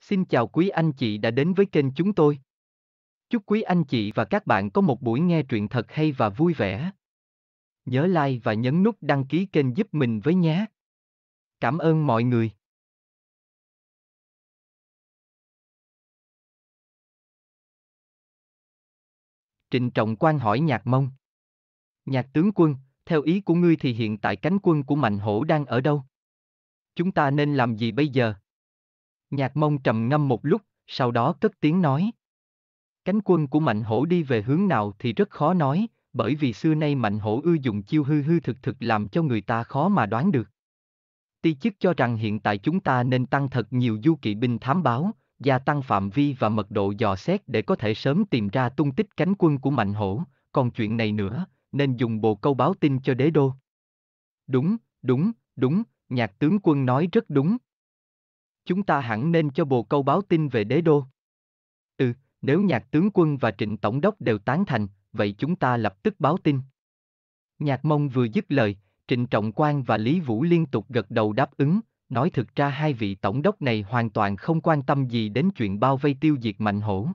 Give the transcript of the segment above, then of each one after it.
Xin chào quý anh chị đã đến với kênh chúng tôi. Chúc quý anh chị và các bạn có một buổi nghe truyện thật hay và vui vẻ. Nhớ like và nhấn nút đăng ký kênh giúp mình với nhé. Cảm ơn mọi người. Trịnh Trọng Quang hỏi Nhạc Mông. Nhạc tướng quân, theo ý của ngươi thì hiện tại cánh quân của Mạnh Hổ đang ở đâu? Chúng ta nên làm gì bây giờ? Nhạc mông trầm ngâm một lúc, sau đó cất tiếng nói. Cánh quân của mạnh hổ đi về hướng nào thì rất khó nói, bởi vì xưa nay mạnh hổ ưa dùng chiêu hư hư thực thực làm cho người ta khó mà đoán được. Ti chức cho rằng hiện tại chúng ta nên tăng thật nhiều du kỵ binh thám báo, gia tăng phạm vi và mật độ dò xét để có thể sớm tìm ra tung tích cánh quân của mạnh hổ, còn chuyện này nữa, nên dùng bộ câu báo tin cho đế đô. Đúng, đúng, đúng, nhạc tướng quân nói rất đúng chúng ta hẳn nên cho bồ câu báo tin về đế đô. Ừ, nếu nhạc tướng quân và trịnh tổng đốc đều tán thành, vậy chúng ta lập tức báo tin. Nhạc mông vừa dứt lời, Trịnh Trọng Quan và Lý Vũ liên tục gật đầu đáp ứng, nói thực ra hai vị tổng đốc này hoàn toàn không quan tâm gì đến chuyện bao vây tiêu diệt mạnh hổ.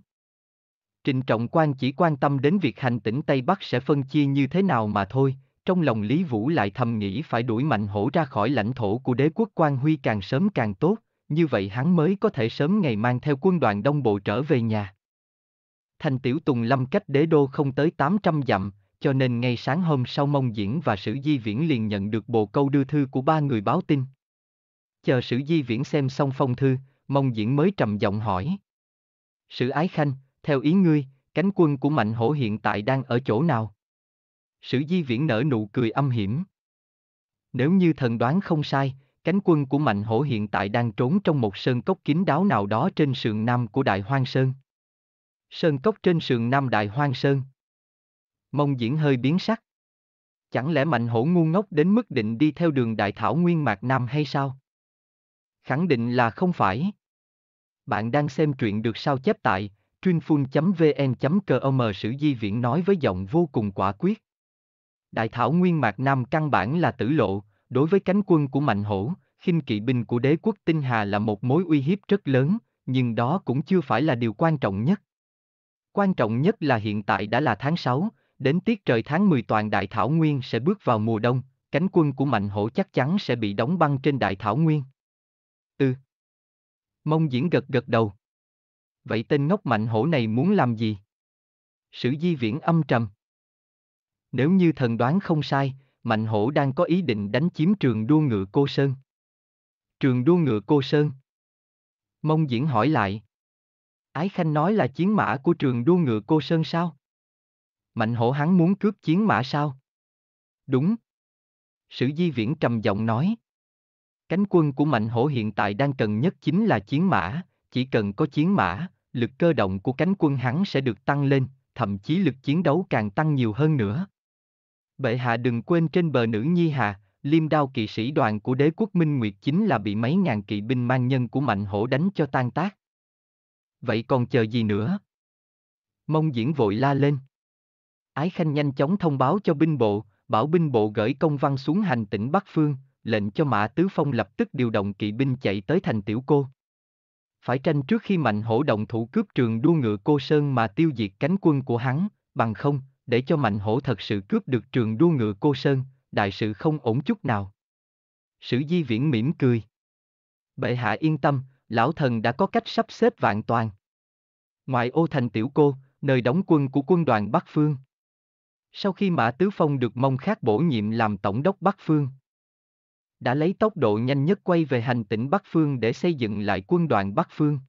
Trịnh Trọng Quang chỉ quan tâm đến việc hành tỉnh Tây Bắc sẽ phân chia như thế nào mà thôi, trong lòng Lý Vũ lại thầm nghĩ phải đuổi mạnh hổ ra khỏi lãnh thổ của đế quốc Quan Huy càng sớm càng tốt, như vậy hắn mới có thể sớm ngày mang theo quân đoàn đông bộ trở về nhà. Thành tiểu Tùng Lâm cách đế đô không tới 800 dặm, cho nên ngay sáng hôm sau Mông Diễn và Sử Di Viễn liền nhận được bộ câu đưa thư của ba người báo tin. Chờ Sử Di Viễn xem xong phong thư, Mông Diễn mới trầm giọng hỏi. Sử Ái Khanh, theo ý ngươi, cánh quân của Mạnh Hổ hiện tại đang ở chỗ nào? Sử Di Viễn nở nụ cười âm hiểm. Nếu như thần đoán không sai, Cánh quân của Mạnh Hổ hiện tại đang trốn trong một sơn cốc kín đáo nào đó trên sườn nam của Đại Hoang Sơn. Sơn cốc trên sườn nam Đại Hoang Sơn. Mông diễn hơi biến sắc. Chẳng lẽ Mạnh Hổ ngu ngốc đến mức định đi theo đường Đại Thảo Nguyên Mạc Nam hay sao? Khẳng định là không phải. Bạn đang xem truyện được sao chép tại truyệnfun.vn.com sử di viễn nói với giọng vô cùng quả quyết. Đại Thảo Nguyên Mạc Nam căn bản là tử lộ, đối với cánh quân của Mạnh Hổ, khinh kỵ binh của đế quốc Tinh Hà là một mối uy hiếp rất lớn, nhưng đó cũng chưa phải là điều quan trọng nhất. Quan trọng nhất là hiện tại đã là tháng 6, đến tiết trời tháng 10 toàn đại thảo nguyên sẽ bước vào mùa đông, cánh quân của mạnh hổ chắc chắn sẽ bị đóng băng trên đại thảo nguyên. Ừ. Mông diễn gật gật đầu. Vậy tên ngốc mạnh hổ này muốn làm gì? Sử di viễn âm trầm. Nếu như thần đoán không sai, mạnh hổ đang có ý định đánh chiếm trường đua ngựa cô Sơn. Trường đua ngựa Cô Sơn. Mông Diễn hỏi lại. Ái Khanh nói là chiến mã của trường đua ngựa Cô Sơn sao? Mạnh hổ hắn muốn cướp chiến mã sao? Đúng. Sử Di Viễn trầm giọng nói. Cánh quân của mạnh hổ hiện tại đang cần nhất chính là chiến mã, chỉ cần có chiến mã, lực cơ động của cánh quân hắn sẽ được tăng lên, thậm chí lực chiến đấu càng tăng nhiều hơn nữa. Bệ hạ đừng quên trên bờ nữ nhi hà. Liêm đao kỵ sĩ đoàn của đế quốc Minh Nguyệt chính là bị mấy ngàn kỵ binh mang nhân của Mạnh Hổ đánh cho tan tác. Vậy còn chờ gì nữa? Mông diễn vội la lên. Ái Khanh nhanh chóng thông báo cho binh bộ, bảo binh bộ gửi công văn xuống hành tỉnh Bắc Phương, lệnh cho Mã Tứ Phong lập tức điều động kỵ binh chạy tới thành Tiểu Cô. Phải tranh trước khi Mạnh Hổ động thủ cướp trường đua ngựa Cô Sơn mà tiêu diệt cánh quân của hắn, bằng không, để cho Mạnh Hổ thật sự cướp được trường đua ngựa Cô Sơn, đại sự không ổn chút nào. Sử di viễn mỉm cười. Bệ hạ yên tâm, lão thần đã có cách sắp xếp vạn toàn. Ngoại ô thành tiểu cô, nơi đóng quân của quân đoàn Bắc Phương. Sau khi Mã Tứ Phong được mong khác bổ nhiệm làm tổng đốc Bắc Phương, đã lấy tốc độ nhanh nhất quay về hành tỉnh Bắc Phương để xây dựng lại quân đoàn Bắc Phương.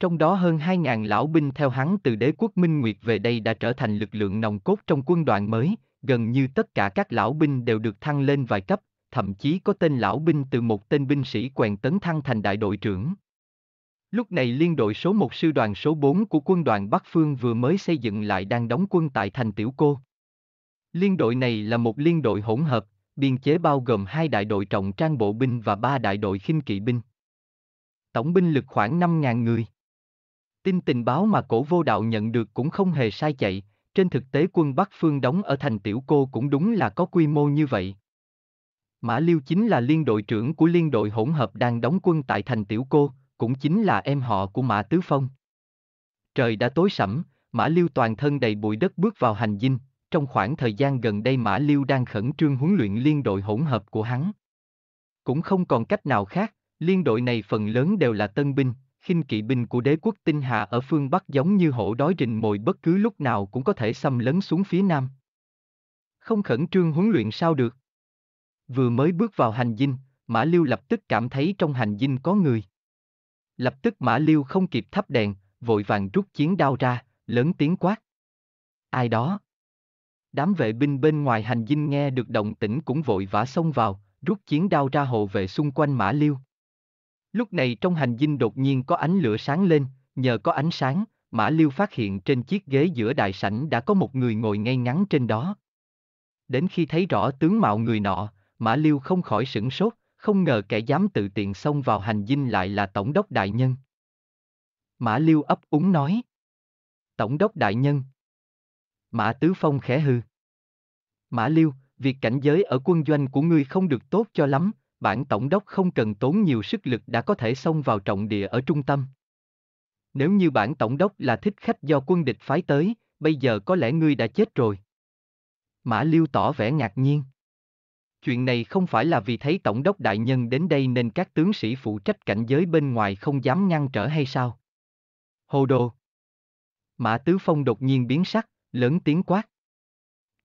Trong đó hơn 2.000 lão binh theo hắn từ đế quốc Minh Nguyệt về đây đã trở thành lực lượng nòng cốt trong quân đoàn mới, gần như tất cả các lão binh đều được thăng lên vài cấp, thậm chí có tên lão binh từ một tên binh sĩ quèn tấn thăng thành đại đội trưởng. Lúc này liên đội số 1 sư đoàn số 4 của quân đoàn Bắc Phương vừa mới xây dựng lại đang đóng quân tại thành Tiểu Cô. Liên đội này là một liên đội hỗn hợp, biên chế bao gồm hai đại đội trọng trang bộ binh và ba đại đội khinh kỵ binh. Tổng binh lực khoảng 5.000 người. Tin tình báo mà cổ vô đạo nhận được cũng không hề sai chạy, trên thực tế quân Bắc Phương đóng ở thành Tiểu Cô cũng đúng là có quy mô như vậy. Mã Liêu chính là liên đội trưởng của liên đội hỗn hợp đang đóng quân tại thành Tiểu Cô, cũng chính là em họ của Mã Tứ Phong. Trời đã tối sẫm, Mã Liêu toàn thân đầy bụi đất bước vào hành dinh, trong khoảng thời gian gần đây Mã Liêu đang khẩn trương huấn luyện liên đội hỗn hợp của hắn. Cũng không còn cách nào khác, liên đội này phần lớn đều là tân binh, khinh kỵ binh của đế quốc tinh hạ ở phương Bắc giống như hổ đói rình mồi bất cứ lúc nào cũng có thể xâm lấn xuống phía Nam. Không khẩn trương huấn luyện sao được. Vừa mới bước vào hành dinh, Mã Liêu lập tức cảm thấy trong hành dinh có người. Lập tức Mã Liêu không kịp thắp đèn, vội vàng rút chiến đao ra, lớn tiếng quát. Ai đó? Đám vệ binh bên ngoài hành dinh nghe được động tĩnh cũng vội vã xông vào, rút chiến đao ra hộ vệ xung quanh Mã Liêu. Lúc này trong hành dinh đột nhiên có ánh lửa sáng lên, nhờ có ánh sáng, Mã Liêu phát hiện trên chiếc ghế giữa đại sảnh đã có một người ngồi ngay ngắn trên đó. Đến khi thấy rõ tướng mạo người nọ, Mã Liêu không khỏi sửng sốt, không ngờ kẻ dám tự tiện xông vào hành dinh lại là Tổng đốc Đại Nhân. Mã Liêu ấp úng nói. Tổng đốc Đại Nhân. Mã Tứ Phong khẽ hư. Mã Liêu, việc cảnh giới ở quân doanh của ngươi không được tốt cho lắm, bản tổng đốc không cần tốn nhiều sức lực đã có thể xông vào trọng địa ở trung tâm. Nếu như bản tổng đốc là thích khách do quân địch phái tới, bây giờ có lẽ ngươi đã chết rồi. Mã Liêu tỏ vẻ ngạc nhiên. Chuyện này không phải là vì thấy tổng đốc đại nhân đến đây nên các tướng sĩ phụ trách cảnh giới bên ngoài không dám ngăn trở hay sao? Hồ đồ! Mã Tứ Phong đột nhiên biến sắc, lớn tiếng quát.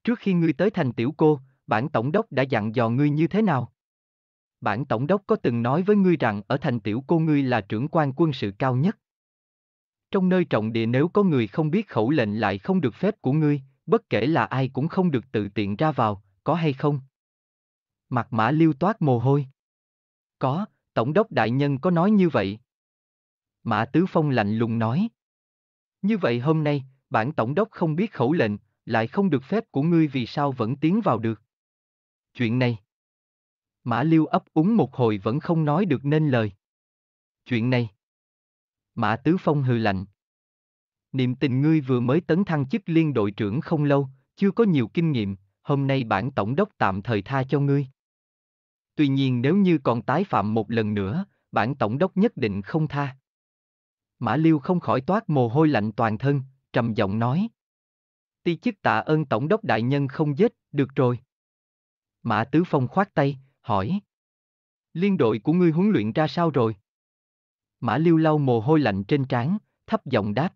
Trước khi ngươi tới thành tiểu cô, bản tổng đốc đã dặn dò ngươi như thế nào? bản tổng đốc có từng nói với ngươi rằng ở thành tiểu cô ngươi là trưởng quan quân sự cao nhất. Trong nơi trọng địa nếu có người không biết khẩu lệnh lại không được phép của ngươi, bất kể là ai cũng không được tự tiện ra vào, có hay không? Mặt mã liêu toát mồ hôi. Có, tổng đốc đại nhân có nói như vậy. Mã Tứ Phong lạnh lùng nói. Như vậy hôm nay, bản tổng đốc không biết khẩu lệnh, lại không được phép của ngươi vì sao vẫn tiến vào được. Chuyện này. Mã Liêu ấp úng một hồi vẫn không nói được nên lời. Chuyện này. Mã Tứ Phong hừ lạnh. Niệm tình ngươi vừa mới tấn thăng chức liên đội trưởng không lâu, chưa có nhiều kinh nghiệm, hôm nay bản tổng đốc tạm thời tha cho ngươi. Tuy nhiên nếu như còn tái phạm một lần nữa, bản tổng đốc nhất định không tha. Mã Liêu không khỏi toát mồ hôi lạnh toàn thân, trầm giọng nói. Ti chức tạ ơn tổng đốc đại nhân không giết, được rồi. Mã Tứ Phong khoát tay, hỏi. Liên đội của ngươi huấn luyện ra sao rồi? Mã Liêu lau mồ hôi lạnh trên trán, thấp giọng đáp.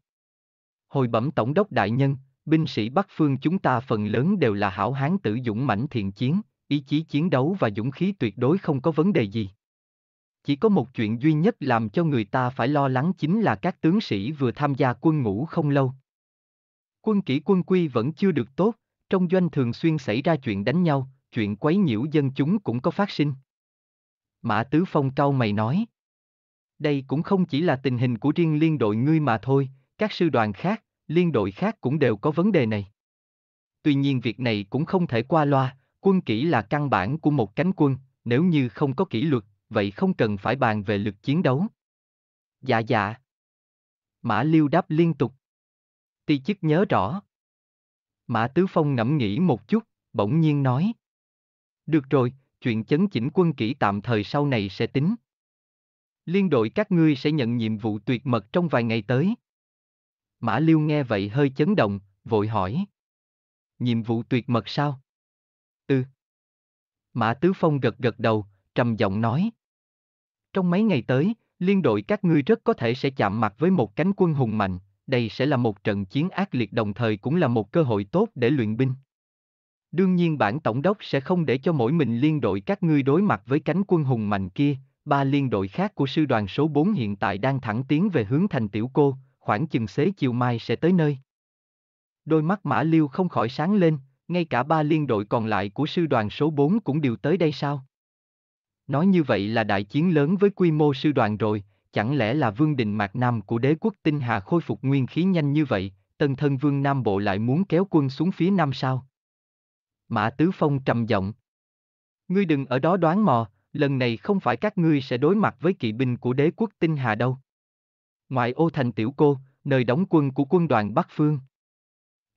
Hồi bẩm tổng đốc đại nhân, binh sĩ Bắc Phương chúng ta phần lớn đều là hảo hán tử dũng mãnh thiện chiến, ý chí chiến đấu và dũng khí tuyệt đối không có vấn đề gì. Chỉ có một chuyện duy nhất làm cho người ta phải lo lắng chính là các tướng sĩ vừa tham gia quân ngũ không lâu. Quân kỷ quân quy vẫn chưa được tốt, trong doanh thường xuyên xảy ra chuyện đánh nhau, chuyện quấy nhiễu dân chúng cũng có phát sinh. Mã Tứ Phong cau mày nói. Đây cũng không chỉ là tình hình của riêng liên đội ngươi mà thôi, các sư đoàn khác, liên đội khác cũng đều có vấn đề này. Tuy nhiên việc này cũng không thể qua loa, quân kỷ là căn bản của một cánh quân, nếu như không có kỷ luật, vậy không cần phải bàn về lực chiến đấu. Dạ dạ. Mã Liêu đáp liên tục. Ti chức nhớ rõ. Mã Tứ Phong ngẫm nghĩ một chút, bỗng nhiên nói. Được rồi, chuyện chấn chỉnh quân kỹ tạm thời sau này sẽ tính. Liên đội các ngươi sẽ nhận nhiệm vụ tuyệt mật trong vài ngày tới. Mã Liêu nghe vậy hơi chấn động, vội hỏi. Nhiệm vụ tuyệt mật sao? Ừ. Mã Tứ Phong gật gật đầu, trầm giọng nói. Trong mấy ngày tới, liên đội các ngươi rất có thể sẽ chạm mặt với một cánh quân hùng mạnh, đây sẽ là một trận chiến ác liệt đồng thời cũng là một cơ hội tốt để luyện binh. Đương nhiên bản tổng đốc sẽ không để cho mỗi mình liên đội các ngươi đối mặt với cánh quân hùng mạnh kia, ba liên đội khác của sư đoàn số 4 hiện tại đang thẳng tiến về hướng thành tiểu cô, khoảng chừng xế chiều mai sẽ tới nơi. Đôi mắt Mã Liêu không khỏi sáng lên, ngay cả ba liên đội còn lại của sư đoàn số 4 cũng đều tới đây sao? Nói như vậy là đại chiến lớn với quy mô sư đoàn rồi, chẳng lẽ là vương đình mạc nam của đế quốc tinh hà khôi phục nguyên khí nhanh như vậy, tân thân vương Nam Bộ lại muốn kéo quân xuống phía Nam sao? Mã Tứ Phong trầm giọng. Ngươi đừng ở đó đoán mò, lần này không phải các ngươi sẽ đối mặt với kỵ binh của đế quốc tinh hà đâu. Ngoại ô thành tiểu cô, nơi đóng quân của quân đoàn Bắc Phương.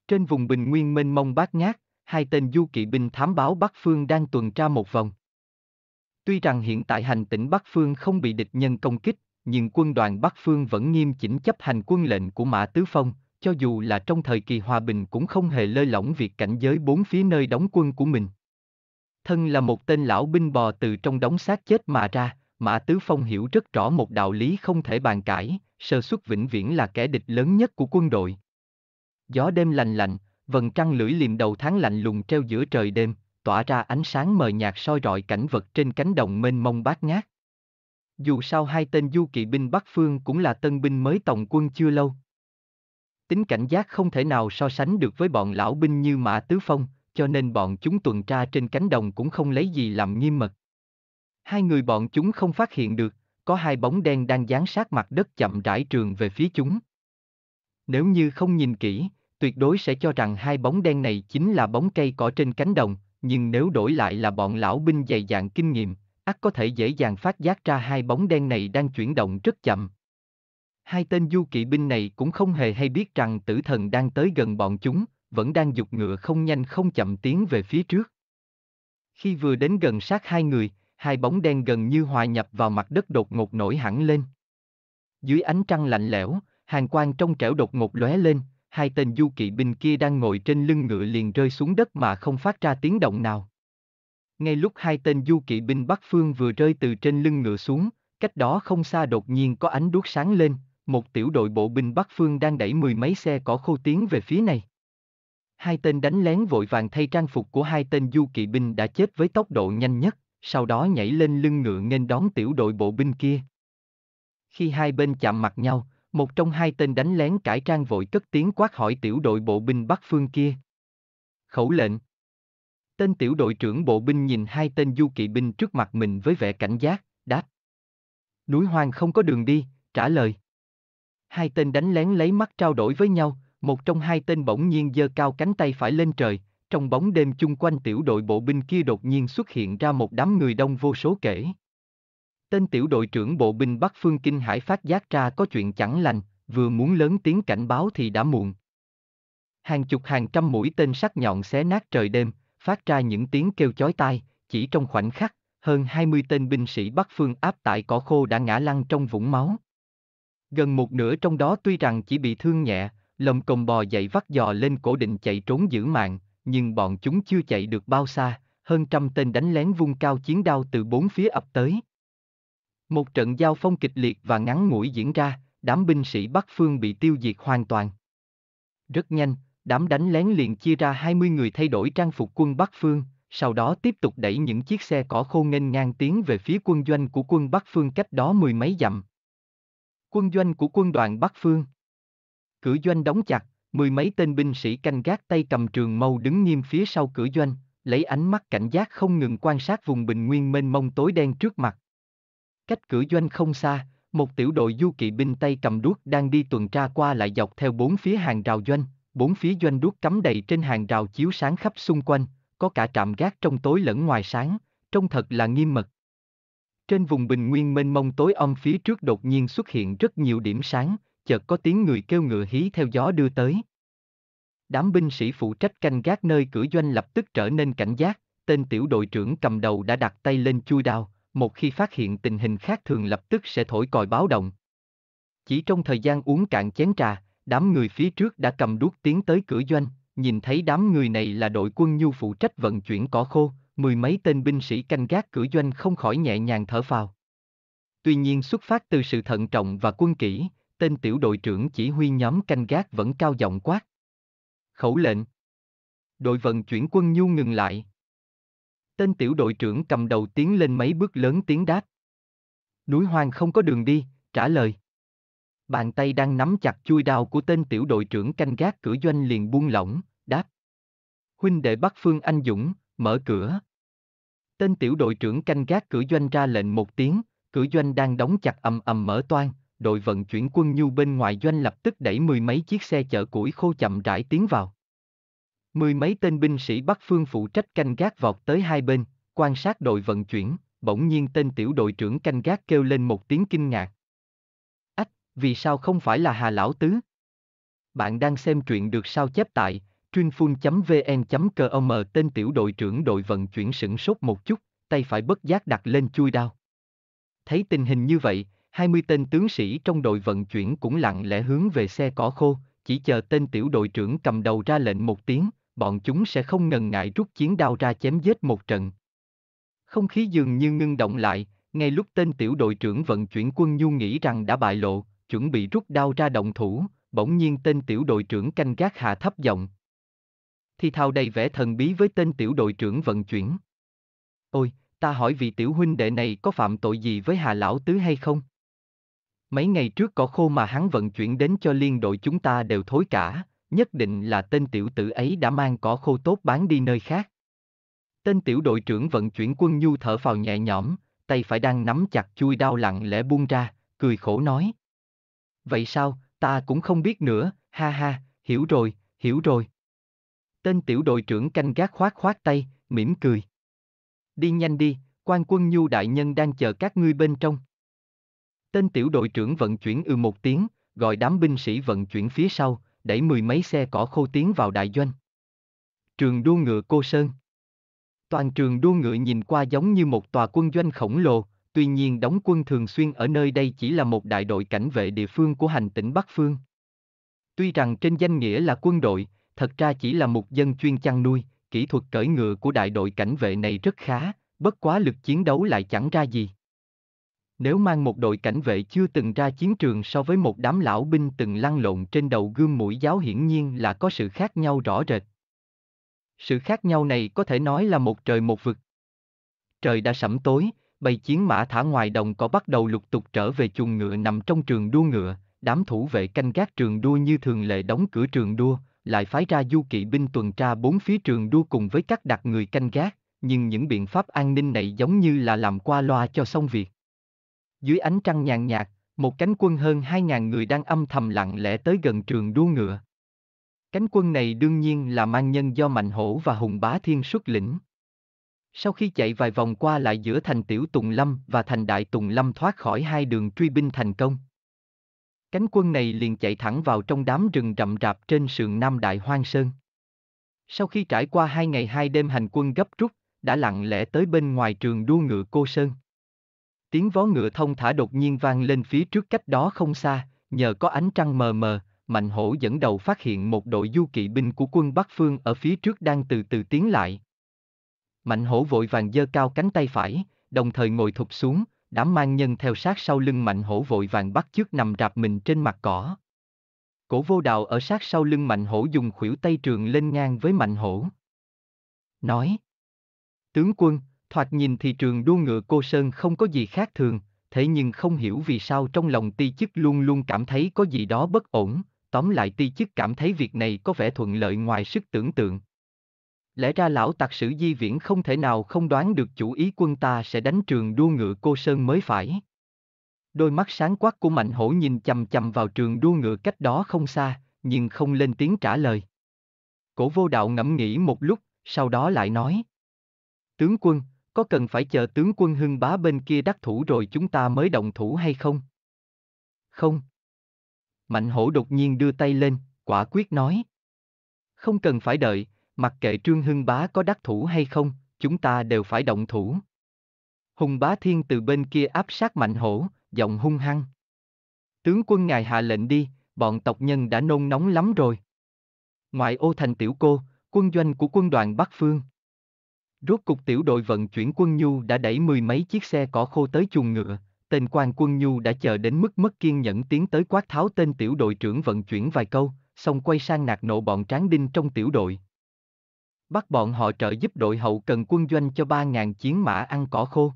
Trên vùng bình nguyên mênh mông bát ngát, hai tên du kỵ binh thám báo Bắc Phương đang tuần tra một vòng. Tuy rằng hiện tại hành tỉnh Bắc Phương không bị địch nhân công kích, nhưng quân đoàn Bắc Phương vẫn nghiêm chỉnh chấp hành quân lệnh của Mã Tứ Phong, cho dù là trong thời kỳ hòa bình cũng không hề lơi lỏng việc cảnh giới bốn phía nơi đóng quân của mình. Thân là một tên lão binh bò từ trong đống xác chết mà ra, Mã Tứ Phong hiểu rất rõ một đạo lý không thể bàn cãi, sơ suất vĩnh viễn là kẻ địch lớn nhất của quân đội. Gió đêm lành lạnh, vầng trăng lưỡi liềm đầu tháng lạnh lùng treo giữa trời đêm, tỏa ra ánh sáng mờ nhạt soi rọi cảnh vật trên cánh đồng mênh mông bát ngát. Dù sao hai tên du kỵ binh Bắc Phương cũng là tân binh mới tổng quân chưa lâu tính cảnh giác không thể nào so sánh được với bọn lão binh như Mã Tứ Phong, cho nên bọn chúng tuần tra trên cánh đồng cũng không lấy gì làm nghiêm mật. Hai người bọn chúng không phát hiện được, có hai bóng đen đang dán sát mặt đất chậm rãi trường về phía chúng. Nếu như không nhìn kỹ, tuyệt đối sẽ cho rằng hai bóng đen này chính là bóng cây cỏ trên cánh đồng, nhưng nếu đổi lại là bọn lão binh dày dạn kinh nghiệm, ắt có thể dễ dàng phát giác ra hai bóng đen này đang chuyển động rất chậm hai tên du kỵ binh này cũng không hề hay biết rằng tử thần đang tới gần bọn chúng, vẫn đang dục ngựa không nhanh không chậm tiến về phía trước. Khi vừa đến gần sát hai người, hai bóng đen gần như hòa nhập vào mặt đất đột ngột nổi hẳn lên. Dưới ánh trăng lạnh lẽo, hàng quang trong trẻo đột ngột lóe lên, hai tên du kỵ binh kia đang ngồi trên lưng ngựa liền rơi xuống đất mà không phát ra tiếng động nào. Ngay lúc hai tên du kỵ binh Bắc Phương vừa rơi từ trên lưng ngựa xuống, cách đó không xa đột nhiên có ánh đuốc sáng lên, một tiểu đội bộ binh Bắc Phương đang đẩy mười mấy xe cỏ khô tiến về phía này. Hai tên đánh lén vội vàng thay trang phục của hai tên du kỵ binh đã chết với tốc độ nhanh nhất, sau đó nhảy lên lưng ngựa nghênh đón tiểu đội bộ binh kia. Khi hai bên chạm mặt nhau, một trong hai tên đánh lén cải trang vội cất tiếng quát hỏi tiểu đội bộ binh Bắc Phương kia. Khẩu lệnh. Tên tiểu đội trưởng bộ binh nhìn hai tên du kỵ binh trước mặt mình với vẻ cảnh giác, đáp. Núi hoang không có đường đi, trả lời. Hai tên đánh lén lấy mắt trao đổi với nhau, một trong hai tên bỗng nhiên giơ cao cánh tay phải lên trời, trong bóng đêm chung quanh tiểu đội bộ binh kia đột nhiên xuất hiện ra một đám người đông vô số kể. Tên tiểu đội trưởng bộ binh Bắc Phương Kinh Hải phát giác ra có chuyện chẳng lành, vừa muốn lớn tiếng cảnh báo thì đã muộn. Hàng chục hàng trăm mũi tên sắc nhọn xé nát trời đêm, phát ra những tiếng kêu chói tai, chỉ trong khoảnh khắc, hơn 20 tên binh sĩ Bắc Phương áp tại cỏ khô đã ngã lăn trong vũng máu. Gần một nửa trong đó tuy rằng chỉ bị thương nhẹ, lồng cồng bò dậy vắt dò lên cổ định chạy trốn giữ mạng, nhưng bọn chúng chưa chạy được bao xa, hơn trăm tên đánh lén vung cao chiến đao từ bốn phía ập tới. Một trận giao phong kịch liệt và ngắn ngủi diễn ra, đám binh sĩ Bắc Phương bị tiêu diệt hoàn toàn. Rất nhanh, đám đánh lén liền chia ra 20 người thay đổi trang phục quân Bắc Phương, sau đó tiếp tục đẩy những chiếc xe cỏ khô nghênh ngang tiến về phía quân doanh của quân Bắc Phương cách đó mười mấy dặm, quân doanh của quân đoàn Bắc Phương. Cửa doanh đóng chặt, mười mấy tên binh sĩ canh gác tay cầm trường mâu đứng nghiêm phía sau cửa doanh, lấy ánh mắt cảnh giác không ngừng quan sát vùng bình nguyên mênh mông tối đen trước mặt. Cách cửa doanh không xa, một tiểu đội du kỵ binh tay cầm đuốc đang đi tuần tra qua lại dọc theo bốn phía hàng rào doanh, bốn phía doanh đuốc cắm đầy trên hàng rào chiếu sáng khắp xung quanh, có cả trạm gác trong tối lẫn ngoài sáng, trông thật là nghiêm mật. Trên vùng bình nguyên mênh mông tối om phía trước đột nhiên xuất hiện rất nhiều điểm sáng, chợt có tiếng người kêu ngựa hí theo gió đưa tới. Đám binh sĩ phụ trách canh gác nơi cửa doanh lập tức trở nên cảnh giác, tên tiểu đội trưởng cầm đầu đã đặt tay lên chui đao, một khi phát hiện tình hình khác thường lập tức sẽ thổi còi báo động. Chỉ trong thời gian uống cạn chén trà, đám người phía trước đã cầm đuốc tiến tới cửa doanh, nhìn thấy đám người này là đội quân nhu phụ trách vận chuyển cỏ khô, mười mấy tên binh sĩ canh gác cửa doanh không khỏi nhẹ nhàng thở phào. Tuy nhiên xuất phát từ sự thận trọng và quân kỹ, tên tiểu đội trưởng chỉ huy nhóm canh gác vẫn cao giọng quát. Khẩu lệnh. Đội vận chuyển quân nhu ngừng lại. Tên tiểu đội trưởng cầm đầu tiến lên mấy bước lớn tiếng đáp. Núi hoang không có đường đi, trả lời. Bàn tay đang nắm chặt chui đao của tên tiểu đội trưởng canh gác cửa doanh liền buông lỏng, đáp. Huynh đệ Bắc Phương Anh Dũng, mở cửa. Tên tiểu đội trưởng canh gác cửa doanh ra lệnh một tiếng, cửa doanh đang đóng chặt ầm ầm mở toan, đội vận chuyển quân nhu bên ngoài doanh lập tức đẩy mười mấy chiếc xe chở củi khô chậm rãi tiến vào. Mười mấy tên binh sĩ Bắc Phương phụ trách canh gác vọt tới hai bên, quan sát đội vận chuyển, bỗng nhiên tên tiểu đội trưởng canh gác kêu lên một tiếng kinh ngạc. Ách, vì sao không phải là Hà Lão Tứ? Bạn đang xem truyện được sao chép tại truyenphun vn com tên tiểu đội trưởng đội vận chuyển sửng sốt một chút, tay phải bất giác đặt lên chui đao. Thấy tình hình như vậy, 20 tên tướng sĩ trong đội vận chuyển cũng lặng lẽ hướng về xe cỏ khô, chỉ chờ tên tiểu đội trưởng cầm đầu ra lệnh một tiếng, bọn chúng sẽ không ngần ngại rút chiến đao ra chém giết một trận. Không khí dường như ngưng động lại, ngay lúc tên tiểu đội trưởng vận chuyển quân nhu nghĩ rằng đã bại lộ, chuẩn bị rút đao ra động thủ, bỗng nhiên tên tiểu đội trưởng canh gác hạ thấp giọng, thì thào đầy vẻ thần bí với tên tiểu đội trưởng vận chuyển. Ôi, ta hỏi vị tiểu huynh đệ này có phạm tội gì với Hà Lão Tứ hay không? Mấy ngày trước có khô mà hắn vận chuyển đến cho liên đội chúng ta đều thối cả, nhất định là tên tiểu tử ấy đã mang cỏ khô tốt bán đi nơi khác. Tên tiểu đội trưởng vận chuyển quân nhu thở phào nhẹ nhõm, tay phải đang nắm chặt chui đao lặng lẽ buông ra, cười khổ nói. Vậy sao, ta cũng không biết nữa, ha ha, hiểu rồi, hiểu rồi. Tên tiểu đội trưởng canh gác khoát khoát tay, mỉm cười. Đi nhanh đi, quan quân nhu đại nhân đang chờ các ngươi bên trong. Tên tiểu đội trưởng vận chuyển ư ừ một tiếng, gọi đám binh sĩ vận chuyển phía sau, đẩy mười mấy xe cỏ khô tiến vào đại doanh. Trường đua ngựa cô Sơn Toàn trường đua ngựa nhìn qua giống như một tòa quân doanh khổng lồ, tuy nhiên đóng quân thường xuyên ở nơi đây chỉ là một đại đội cảnh vệ địa phương của hành tỉnh Bắc Phương. Tuy rằng trên danh nghĩa là quân đội, thật ra chỉ là một dân chuyên chăn nuôi, kỹ thuật cưỡi ngựa của đại đội cảnh vệ này rất khá, bất quá lực chiến đấu lại chẳng ra gì. Nếu mang một đội cảnh vệ chưa từng ra chiến trường so với một đám lão binh từng lăn lộn trên đầu gương mũi giáo hiển nhiên là có sự khác nhau rõ rệt. Sự khác nhau này có thể nói là một trời một vực. Trời đã sẫm tối, bầy chiến mã thả ngoài đồng có bắt đầu lục tục trở về chuồng ngựa nằm trong trường đua ngựa, đám thủ vệ canh gác trường đua như thường lệ đóng cửa trường đua, lại phái ra du kỵ binh tuần tra bốn phía trường đua cùng với các đặc người canh gác, nhưng những biện pháp an ninh này giống như là làm qua loa cho xong việc. Dưới ánh trăng nhàn nhạt, một cánh quân hơn 2.000 người đang âm thầm lặng lẽ tới gần trường đua ngựa. Cánh quân này đương nhiên là mang nhân do Mạnh Hổ và Hùng Bá Thiên xuất lĩnh. Sau khi chạy vài vòng qua lại giữa thành Tiểu Tùng Lâm và thành Đại Tùng Lâm thoát khỏi hai đường truy binh thành công, Cánh quân này liền chạy thẳng vào trong đám rừng rậm rạp trên sườn Nam Đại Hoang Sơn. Sau khi trải qua hai ngày hai đêm hành quân gấp rút, đã lặng lẽ tới bên ngoài trường đua ngựa Cô Sơn. Tiếng vó ngựa thông thả đột nhiên vang lên phía trước cách đó không xa, nhờ có ánh trăng mờ mờ, Mạnh Hổ dẫn đầu phát hiện một đội du kỵ binh của quân Bắc Phương ở phía trước đang từ từ tiến lại. Mạnh Hổ vội vàng giơ cao cánh tay phải, đồng thời ngồi thụp xuống, đám mang nhân theo sát sau lưng mạnh hổ vội vàng bắt chước nằm rạp mình trên mặt cỏ. Cổ vô đạo ở sát sau lưng mạnh hổ dùng khuỷu tay trường lên ngang với mạnh hổ. Nói. Tướng quân, thoạt nhìn thì trường đua ngựa cô Sơn không có gì khác thường, thế nhưng không hiểu vì sao trong lòng ti chức luôn luôn cảm thấy có gì đó bất ổn, tóm lại ti chức cảm thấy việc này có vẻ thuận lợi ngoài sức tưởng tượng. Lẽ ra lão tạc sử di viễn không thể nào không đoán được chủ ý quân ta sẽ đánh trường đua ngựa cô Sơn mới phải. Đôi mắt sáng quắc của mạnh hổ nhìn chầm chầm vào trường đua ngựa cách đó không xa, nhưng không lên tiếng trả lời. Cổ vô đạo ngẫm nghĩ một lúc, sau đó lại nói. Tướng quân, có cần phải chờ tướng quân hưng bá bên kia đắc thủ rồi chúng ta mới động thủ hay không? Không. Mạnh hổ đột nhiên đưa tay lên, quả quyết nói. Không cần phải đợi, Mặc kệ Trương Hưng Bá có đắc thủ hay không, chúng ta đều phải động thủ. Hùng Bá Thiên từ bên kia áp sát mạnh hổ, giọng hung hăng. Tướng quân ngài hạ lệnh đi, bọn tộc nhân đã nôn nóng lắm rồi. Ngoại ô thành tiểu cô, quân doanh của quân đoàn Bắc Phương. Rốt cục tiểu đội vận chuyển quân nhu đã đẩy mười mấy chiếc xe cỏ khô tới chuồng ngựa, tên quan quân nhu đã chờ đến mức mất kiên nhẫn tiến tới quát tháo tên tiểu đội trưởng vận chuyển vài câu, xong quay sang nạt nộ bọn tráng đinh trong tiểu đội, bắt bọn họ trợ giúp đội hậu cần quân doanh cho 3.000 chiến mã ăn cỏ khô.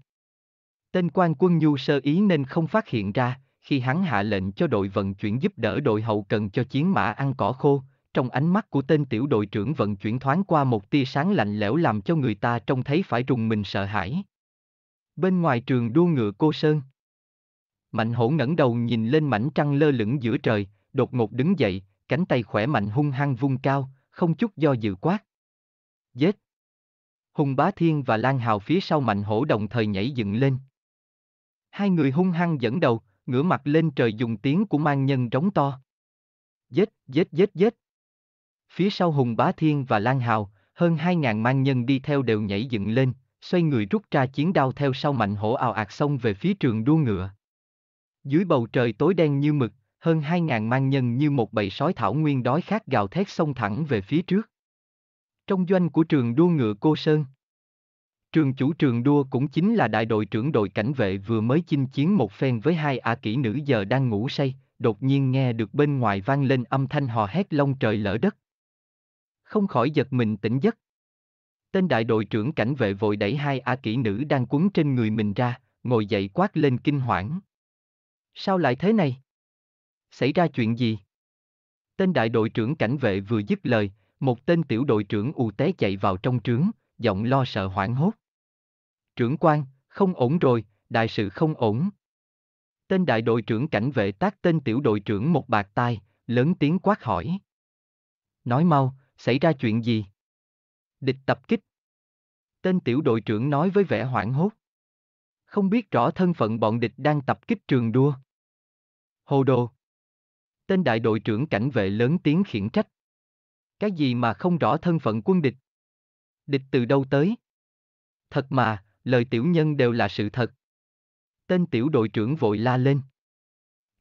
Tên quan quân nhu sơ ý nên không phát hiện ra, khi hắn hạ lệnh cho đội vận chuyển giúp đỡ đội hậu cần cho chiến mã ăn cỏ khô, trong ánh mắt của tên tiểu đội trưởng vận chuyển thoáng qua một tia sáng lạnh lẽo làm cho người ta trông thấy phải rùng mình sợ hãi. Bên ngoài trường đua ngựa cô Sơn Mạnh hổ ngẩng đầu nhìn lên mảnh trăng lơ lửng giữa trời, đột ngột đứng dậy, cánh tay khỏe mạnh hung hăng vung cao, không chút do dự quát. Giết! Hùng Bá Thiên và Lan Hào phía sau mạnh hổ đồng thời nhảy dựng lên. Hai người hung hăng dẫn đầu, ngửa mặt lên trời dùng tiếng của mang nhân trống to. Giết, giết, giết, giết. Phía sau Hùng Bá Thiên và Lan Hào, hơn hai ngàn mang nhân đi theo đều nhảy dựng lên, xoay người rút ra chiến đao theo sau mạnh hổ ào ạt xông về phía trường đua ngựa. Dưới bầu trời tối đen như mực, hơn hai ngàn mang nhân như một bầy sói thảo nguyên đói khát gào thét xông thẳng về phía trước trong doanh của trường đua ngựa Cô Sơn. Trường chủ trường đua cũng chính là đại đội trưởng đội cảnh vệ vừa mới chinh chiến một phen với hai ả kỹ nữ giờ đang ngủ say, đột nhiên nghe được bên ngoài vang lên âm thanh hò hét long trời lỡ đất. Không khỏi giật mình tỉnh giấc. Tên đại đội trưởng cảnh vệ vội đẩy hai ả kỹ nữ đang quấn trên người mình ra, ngồi dậy quát lên kinh hoảng. Sao lại thế này? Xảy ra chuyện gì? Tên đại đội trưởng cảnh vệ vừa dứt lời, một tên tiểu đội trưởng ù té chạy vào trong trướng, giọng lo sợ hoảng hốt. Trưởng quan, không ổn rồi, đại sự không ổn. Tên đại đội trưởng cảnh vệ tác tên tiểu đội trưởng một bạc tai, lớn tiếng quát hỏi. Nói mau, xảy ra chuyện gì? Địch tập kích. Tên tiểu đội trưởng nói với vẻ hoảng hốt. Không biết rõ thân phận bọn địch đang tập kích trường đua. Hồ đồ. Tên đại đội trưởng cảnh vệ lớn tiếng khiển trách. Cái gì mà không rõ thân phận quân địch? Địch từ đâu tới? Thật mà, lời tiểu nhân đều là sự thật. Tên tiểu đội trưởng vội la lên.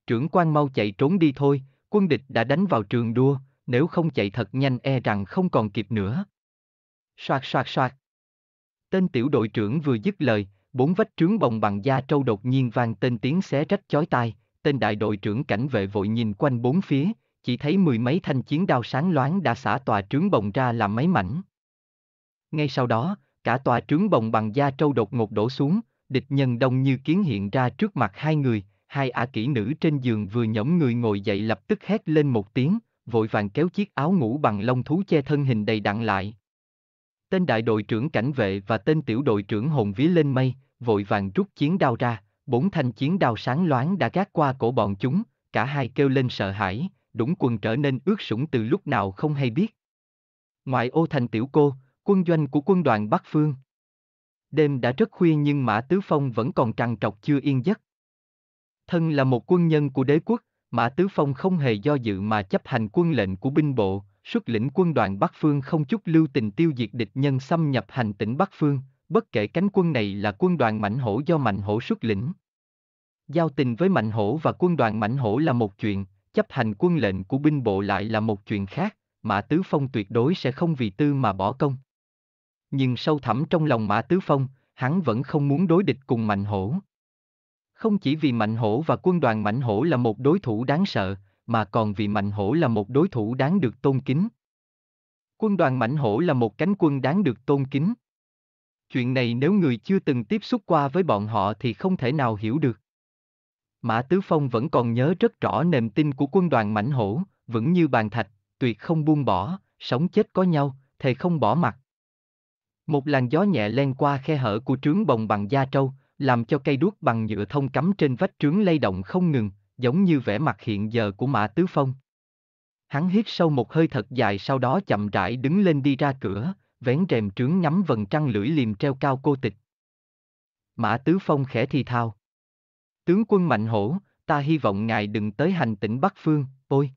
Trưởng quan mau chạy trốn đi thôi, quân địch đã đánh vào trường đua, nếu không chạy thật nhanh e rằng không còn kịp nữa. Soạt soạt soạt. Tên tiểu đội trưởng vừa dứt lời, bốn vách trướng bồng bằng da trâu đột nhiên vang tên tiếng xé rách chói tai, tên đại đội trưởng cảnh vệ vội nhìn quanh bốn phía, chỉ thấy mười mấy thanh chiến đao sáng loáng đã xả tòa trướng bồng ra làm mấy mảnh. Ngay sau đó, cả tòa trướng bồng bằng da trâu đột ngột đổ xuống, địch nhân đông như kiến hiện ra trước mặt hai người, hai ả kỹ nữ trên giường vừa nhõm người ngồi dậy lập tức hét lên một tiếng, vội vàng kéo chiếc áo ngủ bằng lông thú che thân hình đầy đặn lại. Tên đại đội trưởng cảnh vệ và tên tiểu đội trưởng hồn vía lên mây, vội vàng rút chiến đao ra, bốn thanh chiến đao sáng loáng đã gác qua cổ bọn chúng, cả hai kêu lên sợ hãi, đũng quần trở nên ướt sũng từ lúc nào không hay biết. Ngoại ô thành tiểu cô, quân doanh của quân đoàn Bắc Phương. Đêm đã rất khuya nhưng Mã Tứ Phong vẫn còn trằn trọc chưa yên giấc. Thân là một quân nhân của đế quốc, Mã Tứ Phong không hề do dự mà chấp hành quân lệnh của binh bộ, xuất lĩnh quân đoàn Bắc Phương không chút lưu tình tiêu diệt địch nhân xâm nhập hành tỉnh Bắc Phương, bất kể cánh quân này là quân đoàn Mạnh Hổ do Mạnh Hổ xuất lĩnh. Giao tình với Mạnh Hổ và quân đoàn Mạnh Hổ là một chuyện, chấp hành quân lệnh của binh bộ lại là một chuyện khác, Mã Tứ Phong tuyệt đối sẽ không vì tư mà bỏ công. Nhưng sâu thẳm trong lòng Mã Tứ Phong, hắn vẫn không muốn đối địch cùng Mạnh Hổ. Không chỉ vì Mạnh Hổ và quân đoàn Mạnh Hổ là một đối thủ đáng sợ, mà còn vì Mạnh Hổ là một đối thủ đáng được tôn kính. Quân đoàn Mạnh Hổ là một cánh quân đáng được tôn kính. Chuyện này nếu người chưa từng tiếp xúc qua với bọn họ thì không thể nào hiểu được. Mã Tứ Phong vẫn còn nhớ rất rõ niềm tin của quân đoàn mảnh hổ, vững như bàn thạch, tuyệt không buông bỏ, sống chết có nhau, thề không bỏ mặt. Một làn gió nhẹ len qua khe hở của trướng bồng bằng da trâu, làm cho cây đuốc bằng nhựa thông cắm trên vách trướng lay động không ngừng, giống như vẻ mặt hiện giờ của Mã Tứ Phong. Hắn hít sâu một hơi thật dài sau đó chậm rãi đứng lên đi ra cửa, vén rèm trướng ngắm vần trăng lưỡi liềm treo cao cô tịch. Mã Tứ Phong khẽ thì thao. Tướng quân Mạnh Hổ, ta hy vọng ngài đừng tới hành tỉnh Bắc Phương, ôi.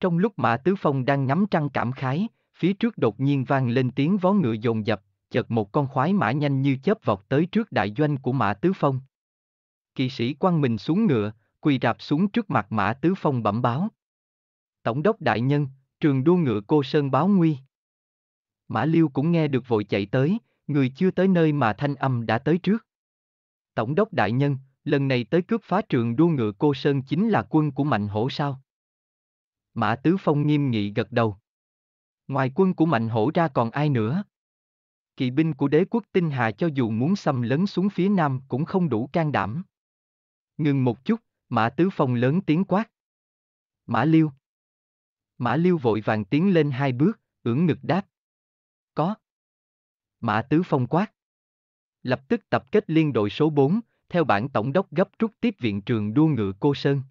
Trong lúc Mã Tứ Phong đang ngắm trăng cảm khái, phía trước đột nhiên vang lên tiếng vó ngựa dồn dập, chợt một con khoái mã nhanh như chớp vọt tới trước đại doanh của Mã Tứ Phong. Kỵ sĩ quăng mình xuống ngựa, quỳ rạp xuống trước mặt Mã Tứ Phong bẩm báo. Tổng đốc đại nhân, trường đua ngựa cô Sơn báo nguy. Mã Liêu cũng nghe được vội chạy tới, người chưa tới nơi mà thanh âm đã tới trước. Tổng đốc đại nhân, lần này tới cướp phá trường đua ngựa cô Sơn chính là quân của Mạnh Hổ sao? Mã Tứ Phong nghiêm nghị gật đầu. Ngoài quân của Mạnh Hổ ra còn ai nữa? Kỵ binh của đế quốc Tinh Hà cho dù muốn xâm lấn xuống phía nam cũng không đủ can đảm. Ngừng một chút, Mã Tứ Phong lớn tiếng quát. Mã Liêu. Mã Liêu vội vàng tiến lên hai bước, ưỡn ngực đáp. Có. Mã Tứ Phong quát. Lập tức tập kết liên đội số 4, theo bản tổng đốc gấp rút tiếp viện trường đua ngựa Cô Sơn.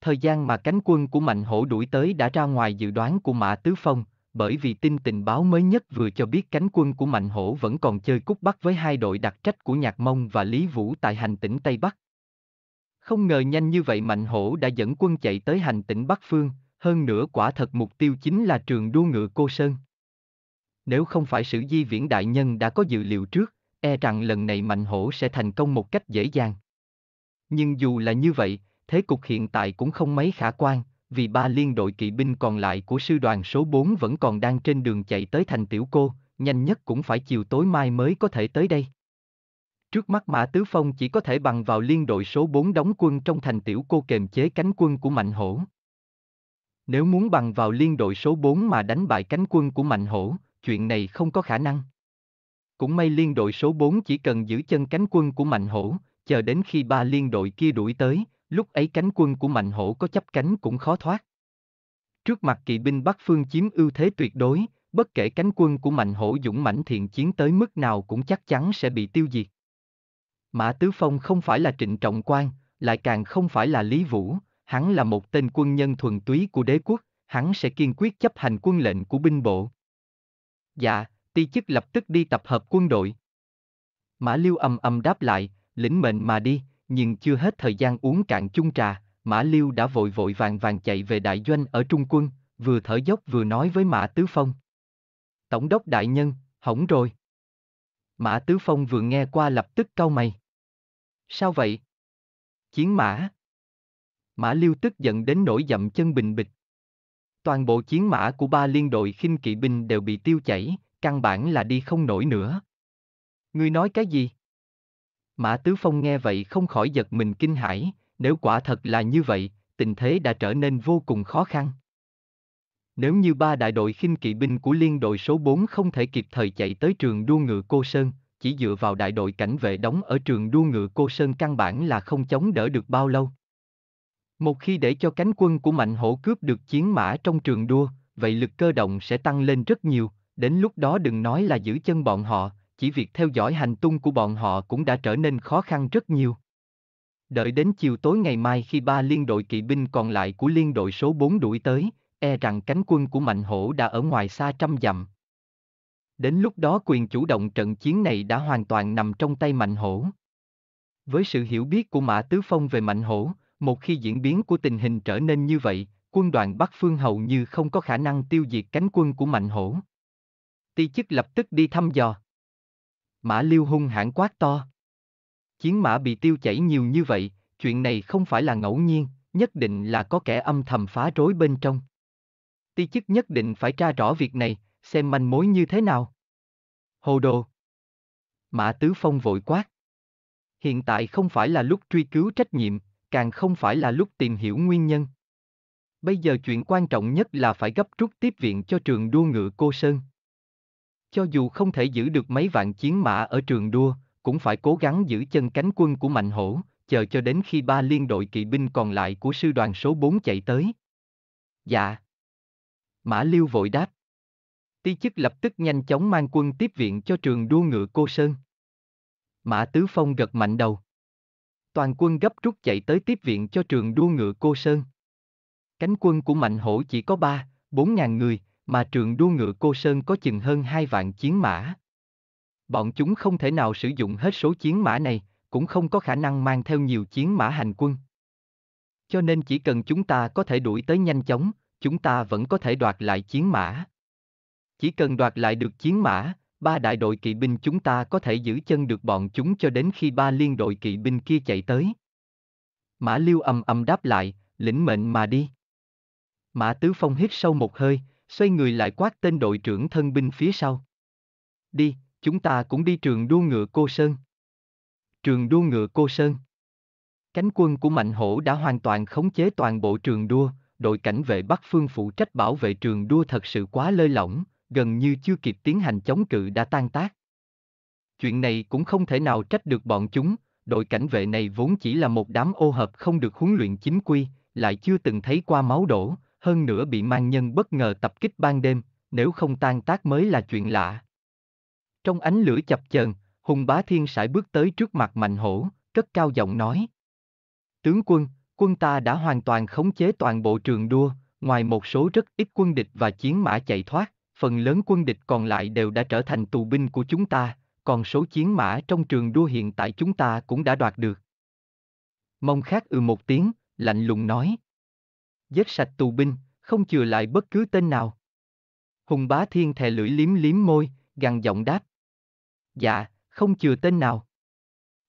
Thời gian mà cánh quân của Mạnh Hổ đuổi tới đã ra ngoài dự đoán của Mã Tứ Phong, bởi vì tin tình báo mới nhất vừa cho biết cánh quân của Mạnh Hổ vẫn còn chơi cúp bắc với hai đội đặc trách của Nhạc Mông và Lý Vũ tại hành tỉnh Tây Bắc. Không ngờ nhanh như vậy Mạnh Hổ đã dẫn quân chạy tới hành tỉnh Bắc Phương, hơn nữa quả thật mục tiêu chính là trường đua ngựa Cô Sơn. Nếu không phải sử di viễn đại nhân đã có dự liệu trước, e rằng lần này Mạnh Hổ sẽ thành công một cách dễ dàng. Nhưng dù là như vậy, thế cục hiện tại cũng không mấy khả quan, vì ba liên đội kỵ binh còn lại của sư đoàn số 4 vẫn còn đang trên đường chạy tới thành Tiểu Cô, nhanh nhất cũng phải chiều tối mai mới có thể tới đây. Trước mắt Mã Tứ Phong chỉ có thể bằng vào liên đội số 4 đóng quân trong thành Tiểu Cô kềm chế cánh quân của Mạnh Hổ. Nếu muốn bằng vào liên đội số 4 mà đánh bại cánh quân của Mạnh Hổ, chuyện này không có khả năng. Cũng may liên đội số 4 chỉ cần giữ chân cánh quân của Mạnh Hổ, chờ đến khi ba liên đội kia đuổi tới, lúc ấy cánh quân của Mạnh Hổ có chấp cánh cũng khó thoát. Trước mặt kỵ binh Bắc Phương chiếm ưu thế tuyệt đối, bất kể cánh quân của Mạnh Hổ dũng mãnh thiện chiến tới mức nào cũng chắc chắn sẽ bị tiêu diệt. Mã Tứ Phong không phải là trịnh trọng quan, lại càng không phải là Lý Vũ, hắn là một tên quân nhân thuần túy của đế quốc, hắn sẽ kiên quyết chấp hành quân lệnh của binh bộ. Dạ, ti chức lập tức đi tập hợp quân đội. Mã Liêu ầm ầm đáp lại, lĩnh mệnh mà đi, nhưng chưa hết thời gian uống cạn chung trà, Mã Liêu đã vội vội vàng vàng chạy về đại doanh ở Trung quân, vừa thở dốc vừa nói với Mã Tứ Phong. Tổng đốc đại nhân, hỏng rồi. Mã Tứ Phong vừa nghe qua lập tức cau mày. Sao vậy? Chiến mã. Mã Liêu tức giận đến nổi dậm chân bình bịch. Toàn bộ chiến mã của ba liên đội khinh kỵ binh đều bị tiêu chảy, căn bản là đi không nổi nữa. Ngươi nói cái gì? Mã Tứ Phong nghe vậy không khỏi giật mình kinh hãi, nếu quả thật là như vậy, tình thế đã trở nên vô cùng khó khăn. Nếu như ba đại đội khinh kỵ binh của liên đội số 4 không thể kịp thời chạy tới trường đua ngựa Cô Sơn, chỉ dựa vào đại đội cảnh vệ đóng ở trường đua ngựa Cô Sơn căn bản là không chống đỡ được bao lâu. Một khi để cho cánh quân của mạnh hổ cướp được chiến mã trong trường đua, vậy lực cơ động sẽ tăng lên rất nhiều, đến lúc đó đừng nói là giữ chân bọn họ, chỉ việc theo dõi hành tung của bọn họ cũng đã trở nên khó khăn rất nhiều. Đợi đến chiều tối ngày mai khi ba liên đội kỵ binh còn lại của liên đội số 4 đuổi tới, e rằng cánh quân của Mạnh Hổ đã ở ngoài xa trăm dặm. Đến lúc đó quyền chủ động trận chiến này đã hoàn toàn nằm trong tay Mạnh Hổ. Với sự hiểu biết của Mã Tứ Phong về Mạnh Hổ, một khi diễn biến của tình hình trở nên như vậy, quân đoàn Bắc Phương hầu như không có khả năng tiêu diệt cánh quân của Mạnh Hổ ti chức lập tức đi thăm dò. Mã liêu hung hãn quát to. Chiến mã bị tiêu chảy nhiều như vậy, chuyện này không phải là ngẫu nhiên, nhất định là có kẻ âm thầm phá rối bên trong. Ti chức nhất định phải tra rõ việc này, xem manh mối như thế nào. Hồ đồ. Mã Tứ Phong vội quát. Hiện tại không phải là lúc truy cứu trách nhiệm, càng không phải là lúc tìm hiểu nguyên nhân. Bây giờ chuyện quan trọng nhất là phải gấp rút tiếp viện cho trường đua ngựa Cô Sơn. Cho dù không thể giữ được mấy vạn chiến mã ở trường đua, cũng phải cố gắng giữ chân cánh quân của Mạnh Hổ, chờ cho đến khi ba liên đội kỵ binh còn lại của sư đoàn số 4 chạy tới. Dạ. Mã Liêu vội đáp. Ti chức lập tức nhanh chóng mang quân tiếp viện cho trường đua ngựa Cô Sơn. Mã Tứ Phong gật mạnh đầu. Toàn quân gấp rút chạy tới tiếp viện cho trường đua ngựa Cô Sơn. Cánh quân của Mạnh Hổ chỉ có 3, 4 ngàn người, mà trường đua ngựa Cô Sơn có chừng hơn hai vạn chiến mã. Bọn chúng không thể nào sử dụng hết số chiến mã này, cũng không có khả năng mang theo nhiều chiến mã hành quân. Cho nên chỉ cần chúng ta có thể đuổi tới nhanh chóng, chúng ta vẫn có thể đoạt lại chiến mã. Chỉ cần đoạt lại được chiến mã, ba đại đội kỵ binh chúng ta có thể giữ chân được bọn chúng cho đến khi ba liên đội kỵ binh kia chạy tới. Mã Liêu ầm ầm đáp lại, lĩnh mệnh mà đi. Mã Tứ Phong hít sâu một hơi, xoay người lại quát tên đội trưởng thân binh phía sau. Đi, chúng ta cũng đi trường đua ngựa Cô Sơn. Trường đua ngựa Cô Sơn. Cánh quân của Mạnh Hổ đã hoàn toàn khống chế toàn bộ trường đua, đội cảnh vệ Bắc Phương phụ trách bảo vệ trường đua thật sự quá lơi lỏng, gần như chưa kịp tiến hành chống cự đã tan tác. Chuyện này cũng không thể nào trách được bọn chúng, đội cảnh vệ này vốn chỉ là một đám ô hợp không được huấn luyện chính quy, lại chưa từng thấy qua máu đổ, hơn nữa bị mang nhân bất ngờ tập kích ban đêm, nếu không tan tác mới là chuyện lạ. Trong ánh lửa chập chờn, Hùng Bá Thiên sải bước tới trước mặt Mạnh Hổ, cất cao giọng nói. Tướng quân, quân ta đã hoàn toàn khống chế toàn bộ trường đua, ngoài một số rất ít quân địch và chiến mã chạy thoát, phần lớn quân địch còn lại đều đã trở thành tù binh của chúng ta, còn số chiến mã trong trường đua hiện tại chúng ta cũng đã đoạt được. Mông khác ừ một tiếng, lạnh lùng nói giết sạch tù binh, không chừa lại bất cứ tên nào. Hùng bá thiên thè lưỡi liếm liếm môi, gằn giọng đáp. Dạ, không chừa tên nào.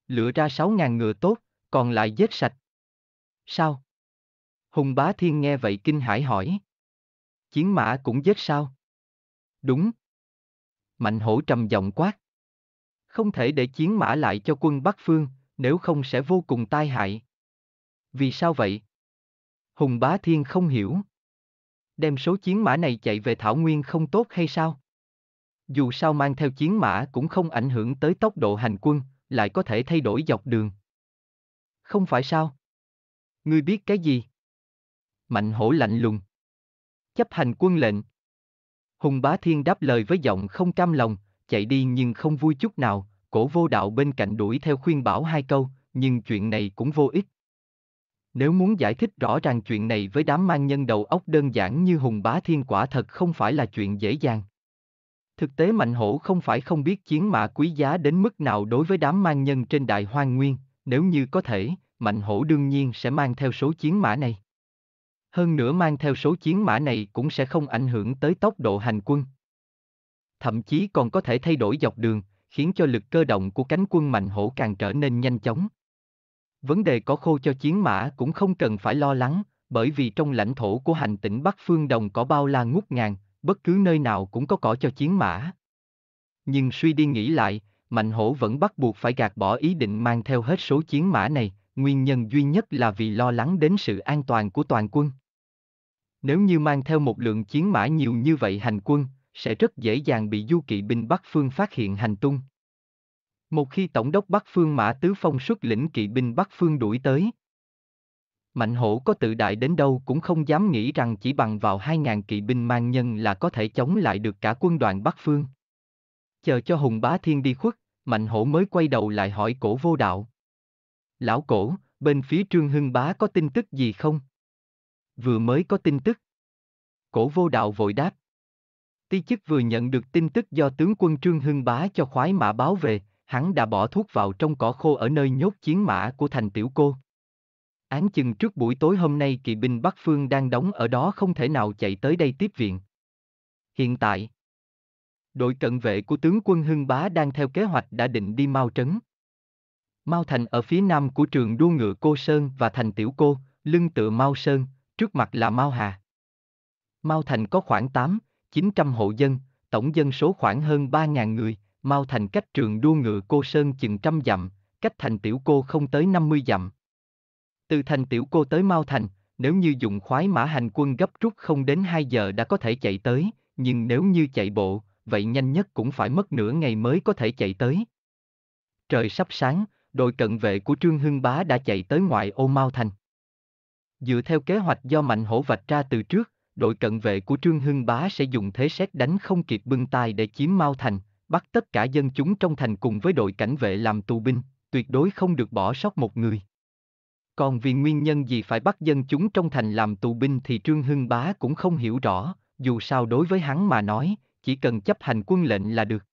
Lựa ra sáu ngàn ngựa tốt, còn lại giết sạch. Sao? Hùng bá thiên nghe vậy kinh hãi hỏi. Chiến mã cũng giết sao? Đúng. Mạnh hổ trầm giọng quát. Không thể để chiến mã lại cho quân Bắc Phương, nếu không sẽ vô cùng tai hại. Vì sao vậy? Hùng Bá Thiên không hiểu. Đem số chiến mã này chạy về Thảo Nguyên không tốt hay sao? Dù sao mang theo chiến mã cũng không ảnh hưởng tới tốc độ hành quân, lại có thể thay đổi dọc đường. Không phải sao? Ngươi biết cái gì? Mạnh hổ lạnh lùng. Chấp hành quân lệnh. Hùng Bá Thiên đáp lời với giọng không cam lòng, chạy đi nhưng không vui chút nào, cổ vô đạo bên cạnh đuổi theo khuyên bảo hai câu, nhưng chuyện này cũng vô ích, nếu muốn giải thích rõ ràng chuyện này với đám mang nhân đầu óc đơn giản như Hùng Bá Thiên quả thật không phải là chuyện dễ dàng. Thực tế Mạnh Hổ không phải không biết chiến mã quý giá đến mức nào đối với đám mang nhân trên đại hoang nguyên, nếu như có thể, Mạnh Hổ đương nhiên sẽ mang theo số chiến mã này. Hơn nữa mang theo số chiến mã này cũng sẽ không ảnh hưởng tới tốc độ hành quân. Thậm chí còn có thể thay đổi dọc đường, khiến cho lực cơ động của cánh quân Mạnh Hổ càng trở nên nhanh chóng vấn đề có khô cho chiến mã cũng không cần phải lo lắng, bởi vì trong lãnh thổ của hành tỉnh Bắc Phương Đồng có bao la ngút ngàn, bất cứ nơi nào cũng có cỏ cho chiến mã. Nhưng suy đi nghĩ lại, Mạnh Hổ vẫn bắt buộc phải gạt bỏ ý định mang theo hết số chiến mã này, nguyên nhân duy nhất là vì lo lắng đến sự an toàn của toàn quân. Nếu như mang theo một lượng chiến mã nhiều như vậy hành quân, sẽ rất dễ dàng bị du kỵ binh Bắc Phương phát hiện hành tung. Một khi Tổng đốc Bắc Phương Mã Tứ Phong xuất lĩnh kỵ binh Bắc Phương đuổi tới. Mạnh hổ có tự đại đến đâu cũng không dám nghĩ rằng chỉ bằng vào 2.000 kỵ binh mang nhân là có thể chống lại được cả quân đoàn Bắc Phương. Chờ cho Hùng Bá Thiên đi khuất, Mạnh hổ mới quay đầu lại hỏi cổ vô đạo. Lão cổ, bên phía Trương Hưng Bá có tin tức gì không? Vừa mới có tin tức. Cổ vô đạo vội đáp. Ti chức vừa nhận được tin tức do tướng quân Trương Hưng Bá cho khoái mã báo về, hắn đã bỏ thuốc vào trong cỏ khô ở nơi nhốt chiến mã của thành tiểu cô. Án chừng trước buổi tối hôm nay kỵ binh Bắc Phương đang đóng ở đó không thể nào chạy tới đây tiếp viện. Hiện tại, đội cận vệ của tướng quân Hưng Bá đang theo kế hoạch đã định đi Mao Trấn. Mao Thành ở phía nam của trường đua ngựa Cô Sơn và thành tiểu cô, lưng tựa Mao Sơn, trước mặt là Mao Hà. Mao Thành có khoảng 8, 900 hộ dân, tổng dân số khoảng hơn 3.000 người, Mao Thành cách trường đua ngựa cô Sơn chừng trăm dặm, cách thành tiểu cô không tới năm mươi dặm. Từ thành tiểu cô tới Mao Thành, nếu như dùng khoái mã hành quân gấp rút không đến hai giờ đã có thể chạy tới, nhưng nếu như chạy bộ, vậy nhanh nhất cũng phải mất nửa ngày mới có thể chạy tới. Trời sắp sáng, đội cận vệ của Trương Hưng Bá đã chạy tới ngoại ô Mao Thành. Dựa theo kế hoạch do Mạnh Hổ vạch ra từ trước, đội cận vệ của Trương Hưng Bá sẽ dùng thế xét đánh không kịp bưng tay để chiếm Mao Thành, bắt tất cả dân chúng trong thành cùng với đội cảnh vệ làm tù binh, tuyệt đối không được bỏ sót một người. Còn vì nguyên nhân gì phải bắt dân chúng trong thành làm tù binh thì Trương Hưng Bá cũng không hiểu rõ, dù sao đối với hắn mà nói, chỉ cần chấp hành quân lệnh là được.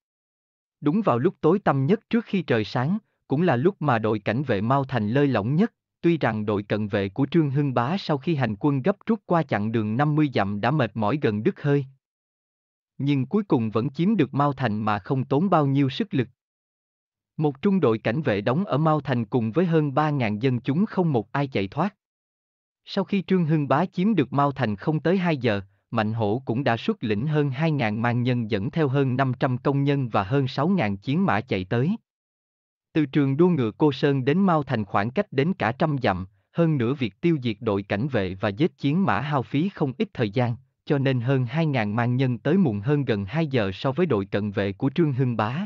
Đúng vào lúc tối tăm nhất trước khi trời sáng, cũng là lúc mà đội cảnh vệ mau Thành lơi lỏng nhất, tuy rằng đội cận vệ của Trương Hưng Bá sau khi hành quân gấp rút qua chặng đường 50 dặm đã mệt mỏi gần đứt hơi, nhưng cuối cùng vẫn chiếm được Mao Thành mà không tốn bao nhiêu sức lực. Một trung đội cảnh vệ đóng ở Mao Thành cùng với hơn 3.000 dân chúng không một ai chạy thoát. Sau khi Trương Hưng Bá chiếm được Mao Thành không tới 2 giờ, Mạnh Hổ cũng đã xuất lĩnh hơn 2.000 mang nhân dẫn theo hơn 500 công nhân và hơn 6.000 chiến mã chạy tới. Từ trường đua ngựa Cô Sơn đến Mao Thành khoảng cách đến cả trăm dặm, hơn nữa việc tiêu diệt đội cảnh vệ và giết chiến mã hao phí không ít thời gian, cho nên hơn 2.000 mang nhân tới muộn hơn gần 2 giờ so với đội cận vệ của Trương Hưng Bá.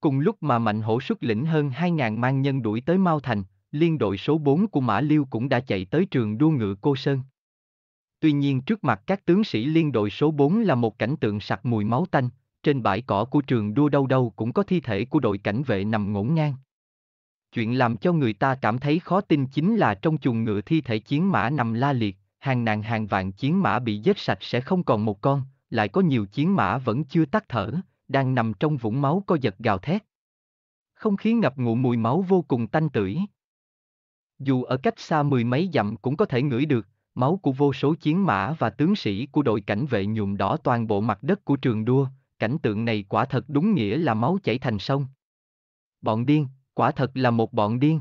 Cùng lúc mà Mạnh Hổ xuất lĩnh hơn 2.000 mang nhân đuổi tới Mao Thành, liên đội số 4 của Mã Liêu cũng đã chạy tới trường đua ngựa Cô Sơn. Tuy nhiên trước mặt các tướng sĩ liên đội số 4 là một cảnh tượng sặc mùi máu tanh, trên bãi cỏ của trường đua đâu đâu cũng có thi thể của đội cảnh vệ nằm ngổn ngang. Chuyện làm cho người ta cảm thấy khó tin chính là trong chuồng ngựa thi thể chiến mã nằm la liệt, hàng ngàn hàng vạn chiến mã bị giết sạch sẽ không còn một con, lại có nhiều chiến mã vẫn chưa tắt thở, đang nằm trong vũng máu co giật gào thét. Không khí ngập ngụ mùi máu vô cùng tanh tưởi. Dù ở cách xa mười mấy dặm cũng có thể ngửi được, máu của vô số chiến mã và tướng sĩ của đội cảnh vệ nhuộm đỏ toàn bộ mặt đất của trường đua, cảnh tượng này quả thật đúng nghĩa là máu chảy thành sông. Bọn điên, quả thật là một bọn điên.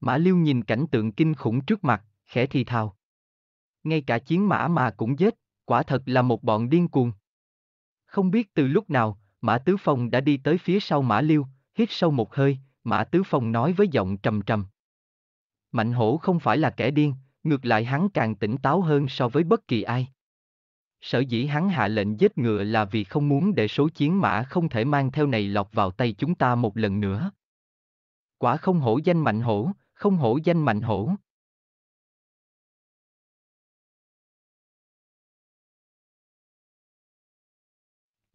Mã Liêu nhìn cảnh tượng kinh khủng trước mặt, khẽ thì thào ngay cả chiến mã mà cũng giết, quả thật là một bọn điên cuồng. Không biết từ lúc nào, Mã Tứ Phong đã đi tới phía sau Mã Liêu, hít sâu một hơi, Mã Tứ Phong nói với giọng trầm trầm. Mạnh hổ không phải là kẻ điên, ngược lại hắn càng tỉnh táo hơn so với bất kỳ ai. Sở dĩ hắn hạ lệnh giết ngựa là vì không muốn để số chiến mã không thể mang theo này lọt vào tay chúng ta một lần nữa. Quả không hổ danh mạnh hổ, không hổ danh mạnh hổ.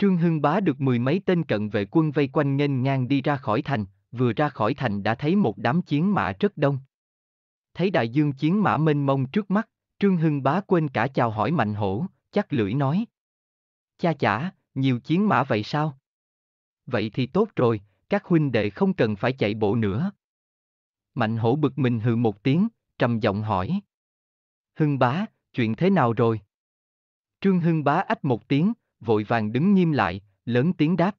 Trương Hưng Bá được mười mấy tên cận vệ quân vây quanh nghênh ngang đi ra khỏi thành, vừa ra khỏi thành đã thấy một đám chiến mã rất đông. Thấy đại dương chiến mã mênh mông trước mắt, Trương Hưng Bá quên cả chào hỏi Mạnh Hổ, chắc lưỡi nói. Cha chả, nhiều chiến mã vậy sao? Vậy thì tốt rồi, các huynh đệ không cần phải chạy bộ nữa. Mạnh hổ bực mình hừ một tiếng, trầm giọng hỏi. Hưng bá, chuyện thế nào rồi? Trương Hưng bá ách một tiếng, vội vàng đứng nghiêm lại, lớn tiếng đáp.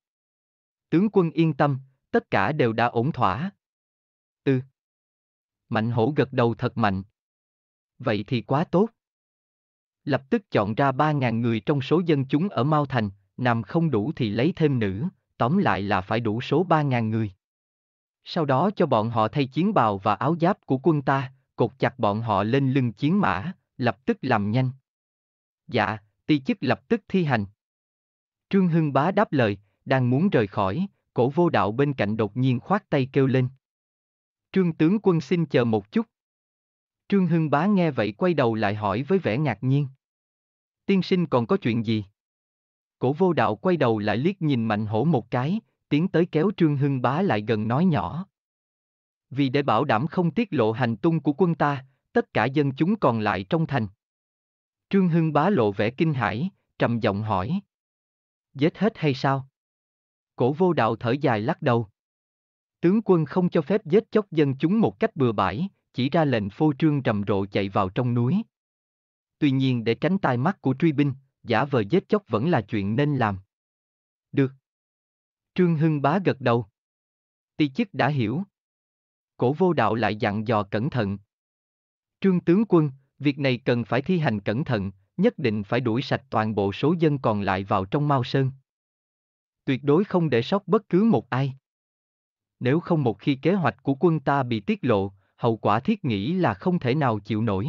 Tướng quân yên tâm, tất cả đều đã ổn thỏa. Từ. Mạnh hổ gật đầu thật mạnh. Vậy thì quá tốt. Lập tức chọn ra 3.000 người trong số dân chúng ở Mao Thành, nằm không đủ thì lấy thêm nữ, tóm lại là phải đủ số 3.000 người. Sau đó cho bọn họ thay chiến bào và áo giáp của quân ta, cột chặt bọn họ lên lưng chiến mã, lập tức làm nhanh. Dạ, ti chức lập tức thi hành. Trương Hưng Bá đáp lời, đang muốn rời khỏi, cổ vô đạo bên cạnh đột nhiên khoát tay kêu lên. Trương tướng quân xin chờ một chút. Trương Hưng Bá nghe vậy quay đầu lại hỏi với vẻ ngạc nhiên. Tiên sinh còn có chuyện gì? Cổ vô đạo quay đầu lại liếc nhìn mạnh hổ một cái, tiến tới kéo Trương Hưng Bá lại gần nói nhỏ. Vì để bảo đảm không tiết lộ hành tung của quân ta, tất cả dân chúng còn lại trong thành. Trương Hưng Bá lộ vẻ kinh hãi, trầm giọng hỏi. Giết hết hay sao? Cổ vô đạo thở dài lắc đầu. Tướng quân không cho phép giết chóc dân chúng một cách bừa bãi, chỉ ra lệnh phô trương rầm rộ chạy vào trong núi. Tuy nhiên để tránh tai mắt của truy binh, giả vờ giết chóc vẫn là chuyện nên làm. Được. Trương Hưng bá gật đầu. Ti chức đã hiểu. Cổ vô đạo lại dặn dò cẩn thận. Trương tướng quân, việc này cần phải thi hành cẩn thận, nhất định phải đuổi sạch toàn bộ số dân còn lại vào trong Mao Sơn. Tuyệt đối không để sót bất cứ một ai. Nếu không một khi kế hoạch của quân ta bị tiết lộ, hậu quả thiết nghĩ là không thể nào chịu nổi.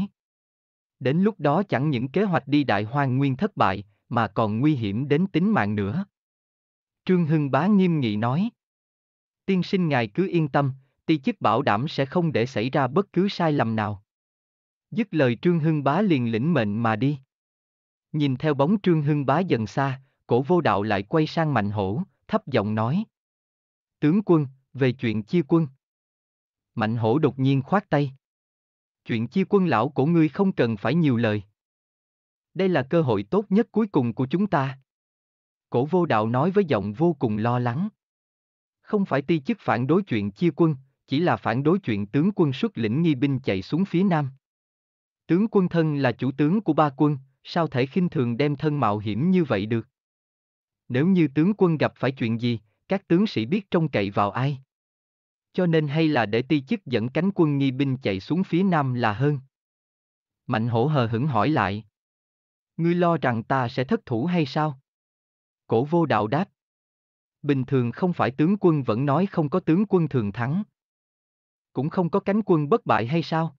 Đến lúc đó chẳng những kế hoạch đi đại hoang nguyên thất bại, mà còn nguy hiểm đến tính mạng nữa. Trương Hưng Bá nghiêm nghị nói. Tiên sinh ngài cứ yên tâm, ti chức bảo đảm sẽ không để xảy ra bất cứ sai lầm nào. Dứt lời Trương Hưng Bá liền lĩnh mệnh mà đi. Nhìn theo bóng Trương Hưng Bá dần xa, cổ vô đạo lại quay sang Mạnh Hổ, thấp giọng nói. Tướng quân, về chuyện chia quân. Mạnh Hổ đột nhiên khoát tay. Chuyện chia quân lão của ngươi không cần phải nhiều lời. Đây là cơ hội tốt nhất cuối cùng của chúng ta. Cổ vô đạo nói với giọng vô cùng lo lắng. Không phải ti chức phản đối chuyện chia quân, chỉ là phản đối chuyện tướng quân xuất lĩnh nghi binh chạy xuống phía nam. Tướng quân thân là chủ tướng của ba quân, sao thể khinh thường đem thân mạo hiểm như vậy được? Nếu như tướng quân gặp phải chuyện gì, các tướng sĩ biết trông cậy vào ai? Cho nên hay là để ti chức dẫn cánh quân nghi binh chạy xuống phía nam là hơn. Mạnh hổ hờ hững hỏi lại. Ngươi lo rằng ta sẽ thất thủ hay sao? Cổ vô đạo đáp. Bình thường không phải tướng quân vẫn nói không có tướng quân thường thắng. Cũng không có cánh quân bất bại hay sao?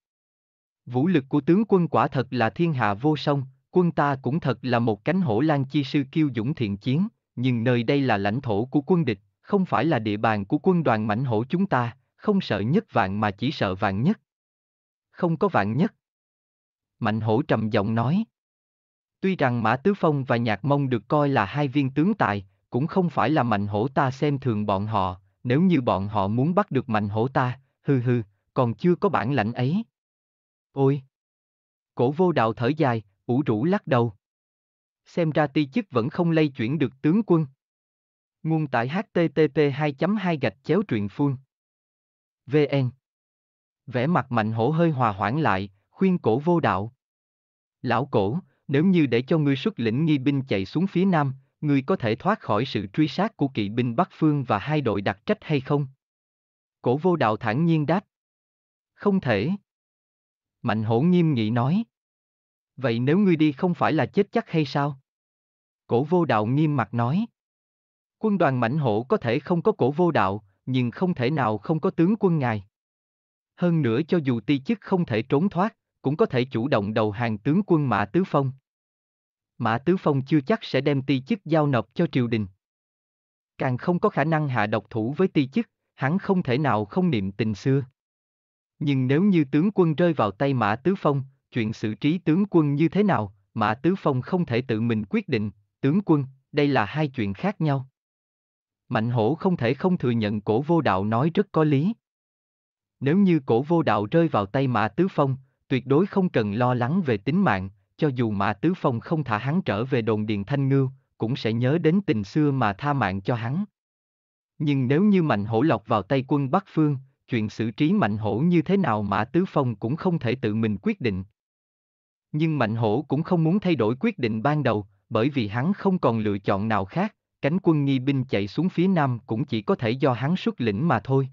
Vũ lực của tướng quân quả thật là thiên hạ vô song, quân ta cũng thật là một cánh hổ lan chi sư kiêu dũng thiện chiến, nhưng nơi đây là lãnh thổ của quân địch, không phải là địa bàn của quân đoàn mãnh hổ chúng ta, không sợ nhất vạn mà chỉ sợ vạn nhất. Không có vạn nhất. Mạnh hổ trầm giọng nói. Tuy rằng Mã Tứ Phong và Nhạc Mông được coi là hai viên tướng tài, cũng không phải là mạnh hổ ta xem thường bọn họ, nếu như bọn họ muốn bắt được mạnh hổ ta, hừ hừ, còn chưa có bản lãnh ấy. Ôi! Cổ vô đạo thở dài, ủ rũ lắc đầu. Xem ra ti chức vẫn không lây chuyển được tướng quân. Nguồn tại http 2.2 gạch chéo truyền phun. VN Vẻ mặt mạnh hổ hơi hòa hoãn lại, khuyên cổ vô đạo. Lão cổ, nếu như để cho ngươi xuất lĩnh nghi binh chạy xuống phía nam, ngươi có thể thoát khỏi sự truy sát của kỵ binh Bắc Phương và hai đội đặc trách hay không? Cổ vô đạo thản nhiên đáp. Không thể. Mạnh hổ nghiêm nghị nói. Vậy nếu ngươi đi không phải là chết chắc hay sao? Cổ vô đạo nghiêm mặt nói. Quân đoàn mãnh hổ có thể không có cổ vô đạo, nhưng không thể nào không có tướng quân ngài. Hơn nữa cho dù ti chức không thể trốn thoát, cũng có thể chủ động đầu hàng tướng quân Mã Tứ Phong. Mã Tứ Phong chưa chắc sẽ đem ti chức giao nộp cho triều đình. Càng không có khả năng hạ độc thủ với ti chức, hắn không thể nào không niệm tình xưa. Nhưng nếu như tướng quân rơi vào tay Mã Tứ Phong, chuyện xử trí tướng quân như thế nào, Mã Tứ Phong không thể tự mình quyết định, tướng quân, đây là hai chuyện khác nhau. Mạnh hổ không thể không thừa nhận cổ vô đạo nói rất có lý. Nếu như cổ vô đạo rơi vào tay Mã Tứ Phong, tuyệt đối không cần lo lắng về tính mạng, cho dù Mã Tứ Phong không thả hắn trở về đồn điền Thanh Ngưu, cũng sẽ nhớ đến tình xưa mà tha mạng cho hắn. Nhưng nếu như mạnh hổ lọc vào tay quân Bắc Phương, chuyện xử trí mạnh hổ như thế nào Mã Tứ Phong cũng không thể tự mình quyết định. Nhưng Mạnh Hổ cũng không muốn thay đổi quyết định ban đầu, bởi vì hắn không còn lựa chọn nào khác, cánh quân nghi binh chạy xuống phía nam cũng chỉ có thể do hắn xuất lĩnh mà thôi.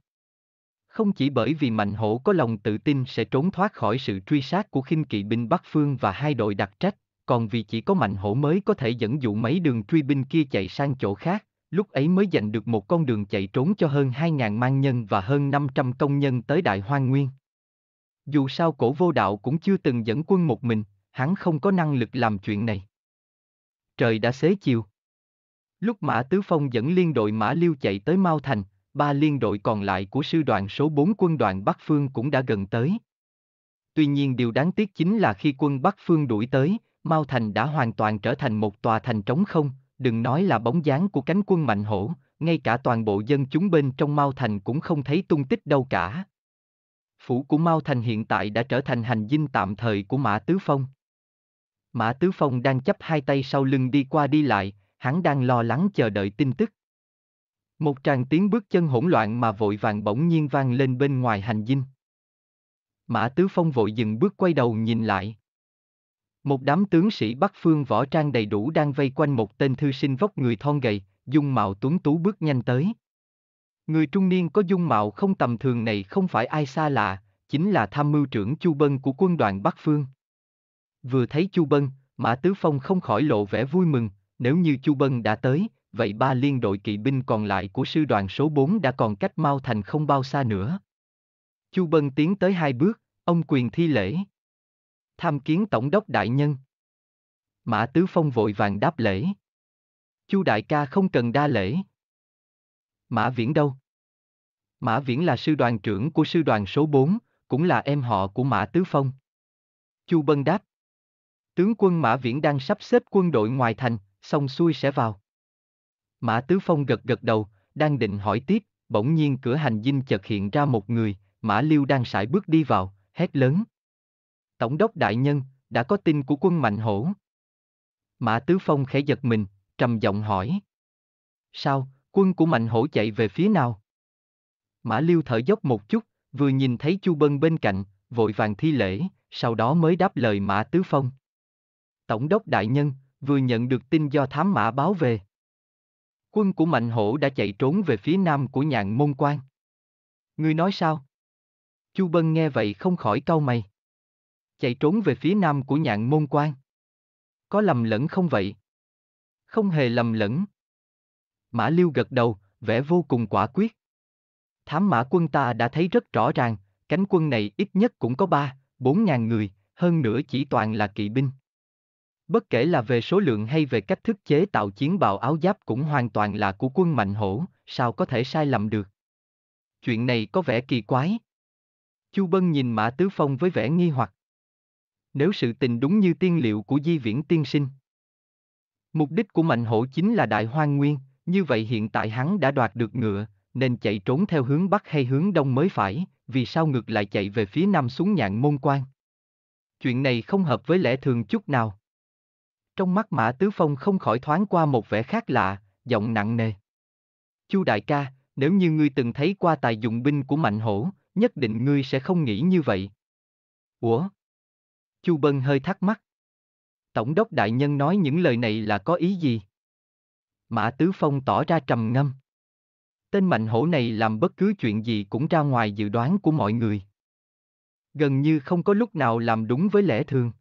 Không chỉ bởi vì Mạnh Hổ có lòng tự tin sẽ trốn thoát khỏi sự truy sát của khinh kỵ binh Bắc Phương và hai đội đặc trách, còn vì chỉ có Mạnh Hổ mới có thể dẫn dụ mấy đường truy binh kia chạy sang chỗ khác, lúc ấy mới giành được một con đường chạy trốn cho hơn 2.000 mang nhân và hơn 500 công nhân tới Đại Hoang Nguyên. Dù sao cổ vô đạo cũng chưa từng dẫn quân một mình, hắn không có năng lực làm chuyện này. Trời đã xế chiều. Lúc Mã Tứ Phong dẫn liên đội Mã Liêu chạy tới Mao Thành, ba liên đội còn lại của sư đoàn số 4 quân đoàn Bắc Phương cũng đã gần tới. Tuy nhiên điều đáng tiếc chính là khi quân Bắc Phương đuổi tới, Mao Thành đã hoàn toàn trở thành một tòa thành trống không, đừng nói là bóng dáng của cánh quân mạnh hổ, ngay cả toàn bộ dân chúng bên trong Mao Thành cũng không thấy tung tích đâu cả. Phủ của Mao Thành hiện tại đã trở thành hành dinh tạm thời của Mã Tứ Phong. Mã Tứ Phong đang chấp hai tay sau lưng đi qua đi lại, hắn đang lo lắng chờ đợi tin tức. Một tràng tiếng bước chân hỗn loạn mà vội vàng bỗng nhiên vang lên bên ngoài hành dinh. Mã Tứ Phong vội dừng bước quay đầu nhìn lại. Một đám tướng sĩ Bắc Phương võ trang đầy đủ đang vây quanh một tên thư sinh vóc người thon gầy, dung mạo tuấn tú bước nhanh tới. Người trung niên có dung mạo không tầm thường này không phải ai xa lạ, chính là tham mưu trưởng Chu Bân của quân đoàn Bắc Phương. Vừa thấy Chu Bân, Mã Tứ Phong không khỏi lộ vẻ vui mừng, nếu như Chu Bân đã tới, vậy ba liên đội kỵ binh còn lại của sư đoàn số 4 đã còn cách mau Thành không bao xa nữa. Chu Bân tiến tới hai bước, ông quyền thi lễ. Tham kiến Tổng đốc Đại Nhân. Mã Tứ Phong vội vàng đáp lễ. Chu Đại ca không cần đa lễ. Mã Viễn đâu? Mã Viễn là sư đoàn trưởng của sư đoàn số 4, cũng là em họ của Mã Tứ Phong. Chu Bân đáp. Tướng quân Mã Viễn đang sắp xếp quân đội ngoài thành, xong xuôi sẽ vào. Mã Tứ Phong gật gật đầu, đang định hỏi tiếp, bỗng nhiên cửa hành dinh chợt hiện ra một người, Mã Liêu đang sải bước đi vào, hét lớn. Tổng đốc đại nhân, đã có tin của quân Mạnh Hổ. Mã Tứ Phong khẽ giật mình, trầm giọng hỏi. Sao, quân của Mạnh Hổ chạy về phía nào? Mã Liêu thở dốc một chút, vừa nhìn thấy Chu Bân bên cạnh, vội vàng thi lễ, sau đó mới đáp lời Mã Tứ Phong. Tổng đốc đại nhân, vừa nhận được tin do thám mã báo về. Quân của Mạnh Hổ đã chạy trốn về phía nam của nhạn môn quan. Ngươi nói sao? Chu Bân nghe vậy không khỏi cau mày. Chạy trốn về phía nam của nhạn môn quan. Có lầm lẫn không vậy? Không hề lầm lẫn. Mã Liêu gật đầu, vẻ vô cùng quả quyết. Thám mã quân ta đã thấy rất rõ ràng, cánh quân này ít nhất cũng có ba, bốn ngàn người, hơn nữa chỉ toàn là kỵ binh. Bất kể là về số lượng hay về cách thức chế tạo chiến bào áo giáp cũng hoàn toàn là của quân Mạnh Hổ, sao có thể sai lầm được. Chuyện này có vẻ kỳ quái. Chu Bân nhìn Mã Tứ Phong với vẻ nghi hoặc. Nếu sự tình đúng như tiên liệu của Di Viễn tiên sinh. Mục đích của Mạnh Hổ chính là Đại Hoang Nguyên, như vậy hiện tại hắn đã đoạt được ngựa, nên chạy trốn theo hướng Bắc hay hướng Đông mới phải, vì sao ngược lại chạy về phía Nam xuống nhạn môn quan. Chuyện này không hợp với lẽ thường chút nào. Trong mắt Mã Tứ Phong không khỏi thoáng qua một vẻ khác lạ, giọng nặng nề. Chu đại ca, nếu như ngươi từng thấy qua tài dụng binh của mạnh hổ, nhất định ngươi sẽ không nghĩ như vậy. Ủa? Chu Bân hơi thắc mắc. Tổng đốc đại nhân nói những lời này là có ý gì? Mã Tứ Phong tỏ ra trầm ngâm. Tên mạnh hổ này làm bất cứ chuyện gì cũng ra ngoài dự đoán của mọi người. Gần như không có lúc nào làm đúng với lẽ thường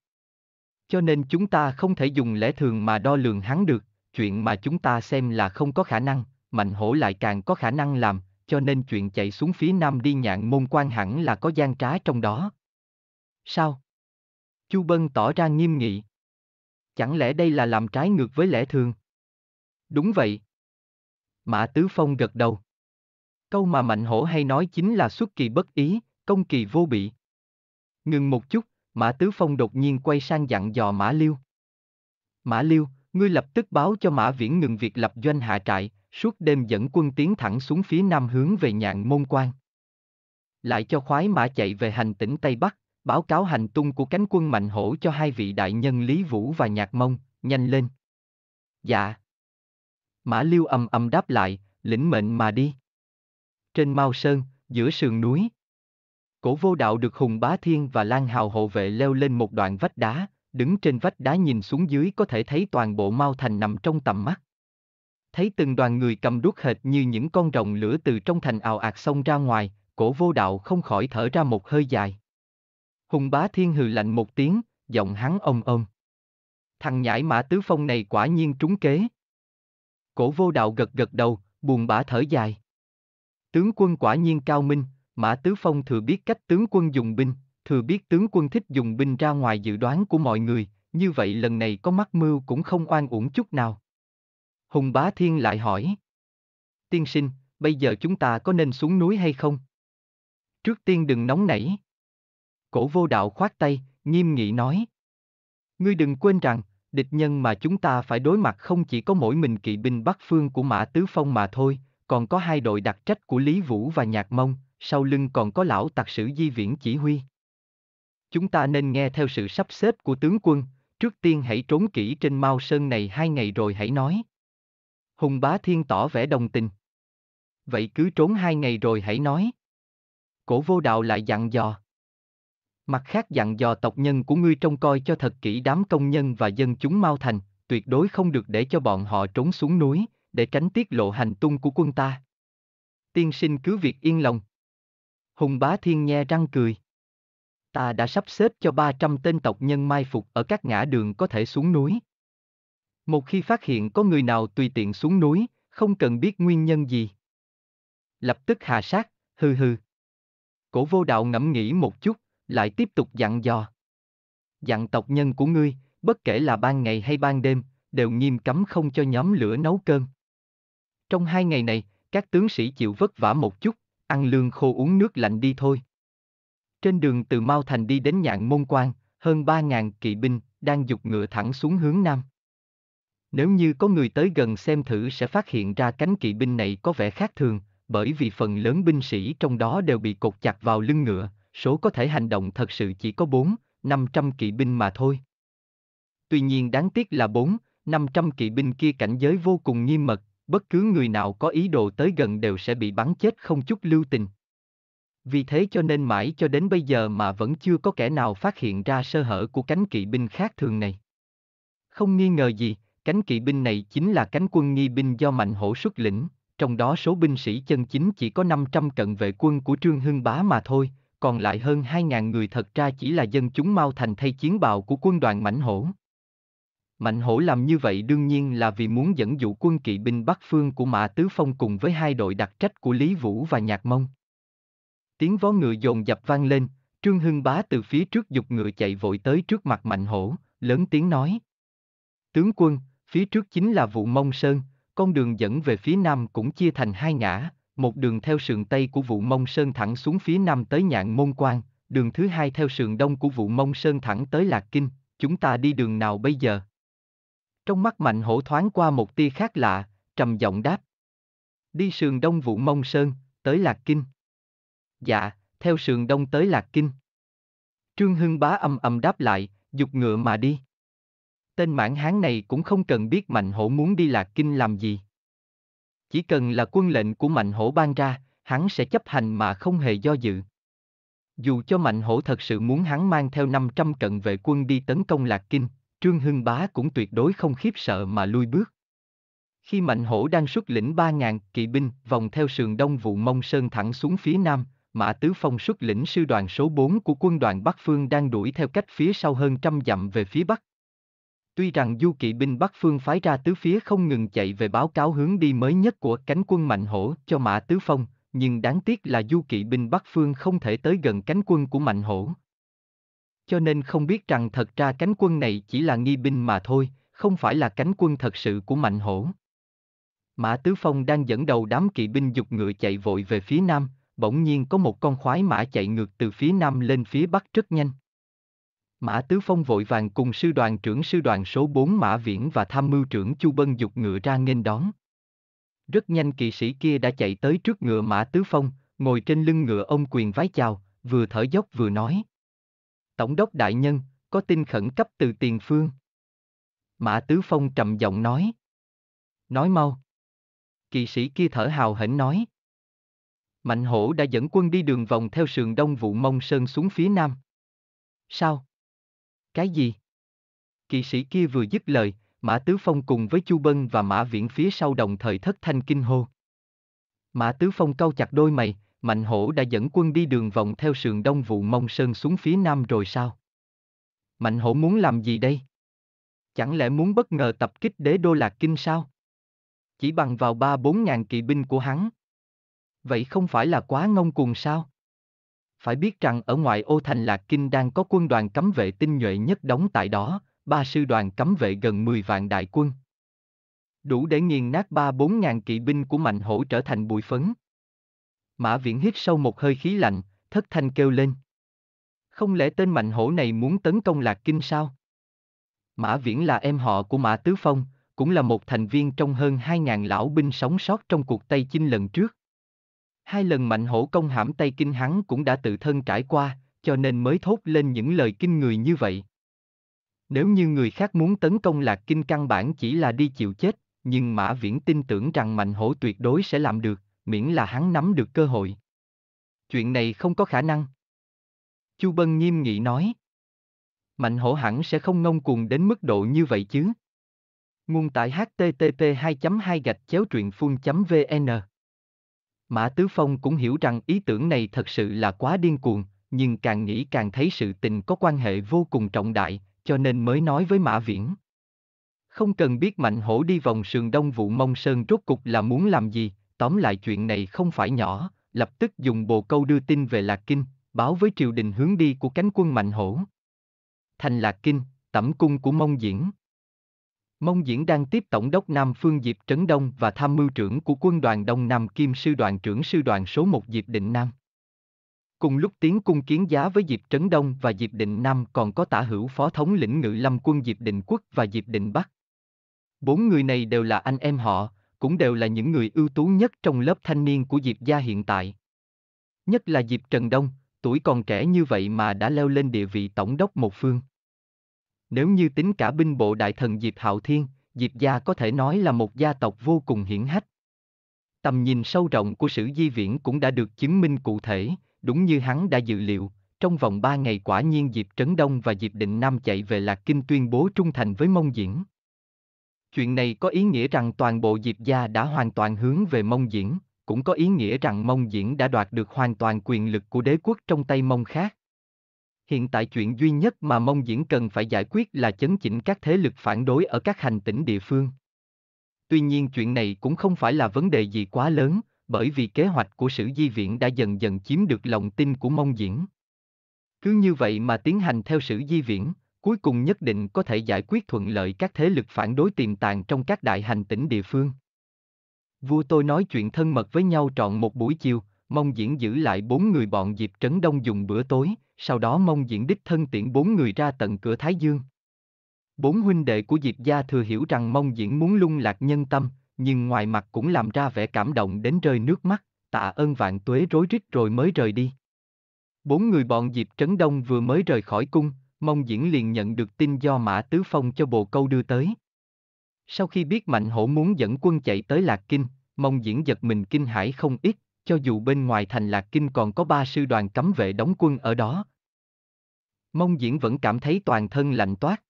cho nên chúng ta không thể dùng lẽ thường mà đo lường hắn được, chuyện mà chúng ta xem là không có khả năng, mạnh hổ lại càng có khả năng làm, cho nên chuyện chạy xuống phía nam đi nhạn môn quan hẳn là có gian trá trong đó. Sao? Chu Bân tỏ ra nghiêm nghị. Chẳng lẽ đây là làm trái ngược với lẽ thường? Đúng vậy. Mã Tứ Phong gật đầu. Câu mà Mạnh Hổ hay nói chính là xuất kỳ bất ý, công kỳ vô bị. Ngừng một chút, Mã Tứ Phong đột nhiên quay sang dặn dò Mã Liêu. Mã Liêu, ngươi lập tức báo cho Mã Viễn ngừng việc lập doanh hạ trại, suốt đêm dẫn quân tiến thẳng xuống phía nam hướng về nhạn môn quan. Lại cho khoái mã chạy về hành tỉnh Tây Bắc, báo cáo hành tung của cánh quân mạnh hổ cho hai vị đại nhân Lý Vũ và Nhạc Mông, nhanh lên. Dạ. Mã Liêu ầm ầm đáp lại, lĩnh mệnh mà đi. Trên Mao Sơn, giữa sườn núi. Cổ vô đạo được Hùng Bá Thiên và Lan Hào hộ vệ leo lên một đoạn vách đá, đứng trên vách đá nhìn xuống dưới có thể thấy toàn bộ Mao Thành nằm trong tầm mắt. Thấy từng đoàn người cầm đuốc hệt như những con rồng lửa từ trong thành ào ạt xông ra ngoài, cổ vô đạo không khỏi thở ra một hơi dài. Hùng Bá Thiên hừ lạnh một tiếng, giọng hắn ông ông. Thằng nhãi mã tứ phong này quả nhiên trúng kế. Cổ vô đạo gật gật đầu, buồn bã thở dài. Tướng quân quả nhiên cao minh, Mã Tứ Phong thừa biết cách tướng quân dùng binh, thừa biết tướng quân thích dùng binh ra ngoài dự đoán của mọi người, như vậy lần này có mắc mưu cũng không oan uổng chút nào. Hùng Bá Thiên lại hỏi. Tiên sinh, bây giờ chúng ta có nên xuống núi hay không? Trước tiên đừng nóng nảy. Cổ vô đạo khoát tay, nghiêm nghị nói. Ngươi đừng quên rằng, địch nhân mà chúng ta phải đối mặt không chỉ có mỗi mình kỵ binh Bắc Phương của Mã Tứ Phong mà thôi, còn có hai đội đặc trách của Lý Vũ và Nhạc Mông, sau lưng còn có lão tặc sử di viễn chỉ huy. Chúng ta nên nghe theo sự sắp xếp của tướng quân, trước tiên hãy trốn kỹ trên Mao Sơn này hai ngày rồi hãy nói. Hùng bá thiên tỏ vẻ đồng tình. Vậy cứ trốn hai ngày rồi hãy nói. Cổ vô đạo lại dặn dò. Mặt khác dặn dò tộc nhân của ngươi trông coi cho thật kỹ đám công nhân và dân chúng Mao Thành, tuyệt đối không được để cho bọn họ trốn xuống núi, để tránh tiết lộ hành tung của quân ta. Tiên sinh cứ việc yên lòng. Hùng bá thiên nhe răng cười. Ta đã sắp xếp cho 300 tên tộc nhân mai phục ở các ngã đường có thể xuống núi. Một khi phát hiện có người nào tùy tiện xuống núi, không cần biết nguyên nhân gì. Lập tức hạ sát, hừ hừ. Cổ vô đạo ngẫm nghĩ một chút, lại tiếp tục dặn dò. Dặn tộc nhân của ngươi, bất kể là ban ngày hay ban đêm, đều nghiêm cấm không cho nhóm lửa nấu cơm. Trong hai ngày này, các tướng sĩ chịu vất vả một chút, ăn lương khô uống nước lạnh đi thôi. Trên đường từ Mao Thành đi đến nhạn môn quan, hơn 3.000 kỵ binh đang dục ngựa thẳng xuống hướng nam. Nếu như có người tới gần xem thử sẽ phát hiện ra cánh kỵ binh này có vẻ khác thường, bởi vì phần lớn binh sĩ trong đó đều bị cột chặt vào lưng ngựa, số có thể hành động thật sự chỉ có 4, 500 kỵ binh mà thôi. Tuy nhiên đáng tiếc là 4, 500 kỵ binh kia cảnh giới vô cùng nghiêm mật, bất cứ người nào có ý đồ tới gần đều sẽ bị bắn chết không chút lưu tình. Vì thế cho nên mãi cho đến bây giờ mà vẫn chưa có kẻ nào phát hiện ra sơ hở của cánh kỵ binh khác thường này. Không nghi ngờ gì, cánh kỵ binh này chính là cánh quân nghi binh do Mạnh Hổ xuất lĩnh, trong đó số binh sĩ chân chính chỉ có 500 cận vệ quân của Trương Hưng Bá mà thôi, còn lại hơn 2.000 người thật ra chỉ là dân chúng mau thành thay chiến bào của quân đoàn Mãnh Hổ. Mạnh hổ làm như vậy đương nhiên là vì muốn dẫn dụ quân kỵ binh Bắc Phương của Mã Tứ Phong cùng với hai đội đặc trách của Lý Vũ và Nhạc Mông. Tiếng vó ngựa dồn dập vang lên, Trương Hưng Bá từ phía trước dục ngựa chạy vội tới trước mặt Mạnh hổ, lớn tiếng nói. Tướng quân, phía trước chính là vụ mông sơn, con đường dẫn về phía nam cũng chia thành hai ngã, một đường theo sườn tây của vụ mông sơn thẳng xuống phía nam tới nhạn môn quan, đường thứ hai theo sườn đông của vụ mông sơn thẳng tới lạc kinh, chúng ta đi đường nào bây giờ? Trong mắt mạnh hổ thoáng qua một tia khác lạ, trầm giọng đáp. Đi sườn đông vụ mông sơn, tới Lạc Kinh. Dạ, theo sườn đông tới Lạc Kinh. Trương Hưng bá âm âm đáp lại, dục ngựa mà đi. Tên mãn hán này cũng không cần biết mạnh hổ muốn đi Lạc Kinh làm gì. Chỉ cần là quân lệnh của mạnh hổ ban ra, hắn sẽ chấp hành mà không hề do dự. Dù cho mạnh hổ thật sự muốn hắn mang theo 500 cận vệ quân đi tấn công Lạc Kinh, Trương Hưng Bá cũng tuyệt đối không khiếp sợ mà lui bước. Khi Mạnh Hổ đang xuất lĩnh 3.000 kỵ binh vòng theo sườn đông vụ Mông Sơn thẳng xuống phía nam, Mã Tứ Phong xuất lĩnh sư đoàn số 4 của quân đoàn Bắc Phương đang đuổi theo cách phía sau hơn trăm dặm về phía Bắc. Tuy rằng du kỵ binh Bắc Phương phái ra tứ phía không ngừng chạy về báo cáo hướng đi mới nhất của cánh quân Mạnh Hổ cho Mã Tứ Phong, nhưng đáng tiếc là du kỵ binh Bắc Phương không thể tới gần cánh quân của Mạnh Hổ, cho nên không biết rằng thật ra cánh quân này chỉ là nghi binh mà thôi, không phải là cánh quân thật sự của Mạnh Hổ. Mã Tứ Phong đang dẫn đầu đám kỵ binh dục ngựa chạy vội về phía nam, bỗng nhiên có một con khoái mã chạy ngược từ phía nam lên phía bắc rất nhanh. Mã Tứ Phong vội vàng cùng sư đoàn trưởng sư đoàn số 4 Mã Viễn và tham mưu trưởng Chu Bân dục ngựa ra nghênh đón. Rất nhanh kỵ sĩ kia đã chạy tới trước ngựa Mã Tứ Phong, ngồi trên lưng ngựa ông quyền vái chào, vừa thở dốc vừa nói. Tổng đốc đại nhân, có tin khẩn cấp từ tiền phương. Mã Tứ Phong trầm giọng nói. Nói mau. Kỵ sĩ kia thở hào hển nói. Mạnh hổ đã dẫn quân đi đường vòng theo sườn đông vụ mông sơn xuống phía nam. Sao? Cái gì? Kỵ sĩ kia vừa dứt lời, Mã Tứ Phong cùng với Chu Bân và Mã Viễn phía sau đồng thời thất thanh kinh hô. Mã Tứ Phong cau chặt đôi mày, Mạnh hổ đã dẫn quân đi đường vòng theo sườn đông vụ mông sơn xuống phía nam rồi sao? Mạnh hổ muốn làm gì đây? Chẳng lẽ muốn bất ngờ tập kích đế đô Lạc Kinh sao? Chỉ bằng vào ba bốn ngàn kỵ binh của hắn. Vậy không phải là quá ngông cuồng sao? Phải biết rằng ở ngoại ô thành Lạc Kinh đang có quân đoàn cấm vệ tinh nhuệ nhất đóng tại đó, ba sư đoàn cấm vệ gần 10 vạn đại quân. Đủ để nghiền nát ba bốn ngàn kỵ binh của mạnh hổ trở thành bụi phấn. Mã Viễn hít sâu một hơi khí lạnh, thất thanh kêu lên. Không lẽ tên mạnh hổ này muốn tấn công Lạc Kinh sao? Mã Viễn là em họ của Mã Tứ Phong, cũng là một thành viên trong hơn 2.000 lão binh sống sót trong cuộc Tây Chinh lần trước. Hai lần mạnh hổ công hãm Tây Kinh hắn cũng đã tự thân trải qua, cho nên mới thốt lên những lời kinh người như vậy. Nếu như người khác muốn tấn công Lạc Kinh căn bản chỉ là đi chịu chết, nhưng Mã Viễn tin tưởng rằng mạnh hổ tuyệt đối sẽ làm được, miễn là hắn nắm được cơ hội. Chuyện này không có khả năng. Chu Bân nghiêm nghị nói. Mạnh hổ hẳn sẽ không ngông cuồng đến mức độ như vậy chứ. Nguồn tại http 2.2 gạch chéo truyện phun.vn Mã Tứ Phong cũng hiểu rằng ý tưởng này thật sự là quá điên cuồng, nhưng càng nghĩ càng thấy sự tình có quan hệ vô cùng trọng đại, cho nên mới nói với Mã Viễn. Không cần biết mạnh hổ đi vòng sườn đông vụ mông sơn rốt cục là muốn làm gì, Tóm lại chuyện này không phải nhỏ, lập tức dùng bồ câu đưa tin về Lạc Kinh, báo với triều đình hướng đi của cánh quân mạnh hổ. Thành Lạc Kinh, tẩm cung của Mông Diễn. Mông Diễn đang tiếp Tổng đốc Nam Phương Diệp Trấn Đông và tham mưu trưởng của quân đoàn Đông Nam Kim Sư đoàn trưởng Sư đoàn số 1 Diệp Định Nam. Cùng lúc tiến cung kiến giá với Diệp Trấn Đông và Diệp Định Nam còn có tả hữu phó thống lĩnh ngự lâm quân Diệp Định Quốc và Diệp Định Bắc. Bốn người này đều là anh em họ, cũng đều là những người ưu tú nhất trong lớp thanh niên của Diệp gia hiện tại. Nhất là Diệp Trần Đông, tuổi còn trẻ như vậy mà đã leo lên địa vị tổng đốc một phương. Nếu như tính cả binh bộ đại thần Diệp Hạo Thiên, Diệp gia có thể nói là một gia tộc vô cùng hiển hách. Tầm nhìn sâu rộng của sử di viễn cũng đã được chứng minh cụ thể, đúng như hắn đã dự liệu, trong vòng ba ngày quả nhiên Diệp Trấn Đông và Diệp Định Nam chạy về Lạc Kinh tuyên bố trung thành với Mông Diễn. Chuyện này có ý nghĩa rằng toàn bộ Diệp gia đã hoàn toàn hướng về Mông Diễn, cũng có ý nghĩa rằng Mông Diễn đã đoạt được hoàn toàn quyền lực của đế quốc trong tay Mông khác. Hiện tại chuyện duy nhất mà Mông Diễn cần phải giải quyết là chấn chỉnh các thế lực phản đối ở các hành tỉnh địa phương. Tuy nhiên chuyện này cũng không phải là vấn đề gì quá lớn, bởi vì kế hoạch của sử di Viễn đã dần dần chiếm được lòng tin của Mông Diễn. Cứ như vậy mà tiến hành theo sử di viễn, cuối cùng nhất định có thể giải quyết thuận lợi các thế lực phản đối tiềm tàng trong các đại hành tỉnh địa phương. Vua tôi nói chuyện thân mật với nhau trọn một buổi chiều, mong diễn giữ lại bốn người bọn Diệp Trấn Đông dùng bữa tối, sau đó mong diễn đích thân tiễn bốn người ra tận cửa Thái Dương. Bốn huynh đệ của Diệp Gia thừa hiểu rằng mong diễn muốn lung lạc nhân tâm, nhưng ngoài mặt cũng làm ra vẻ cảm động đến rơi nước mắt, tạ ơn vạn tuế rối rít rồi mới rời đi. Bốn người bọn Diệp Trấn Đông vừa mới rời khỏi cung, Mông Diễn liền nhận được tin do Mã Tứ Phong cho bồ câu đưa tới. Sau khi biết Mạnh Hổ muốn dẫn quân chạy tới Lạc Kinh, Mông Diễn giật mình kinh hãi không ít, cho dù bên ngoài thành Lạc Kinh còn có ba sư đoàn cấm vệ đóng quân ở đó. Mông Diễn vẫn cảm thấy toàn thân lạnh toát.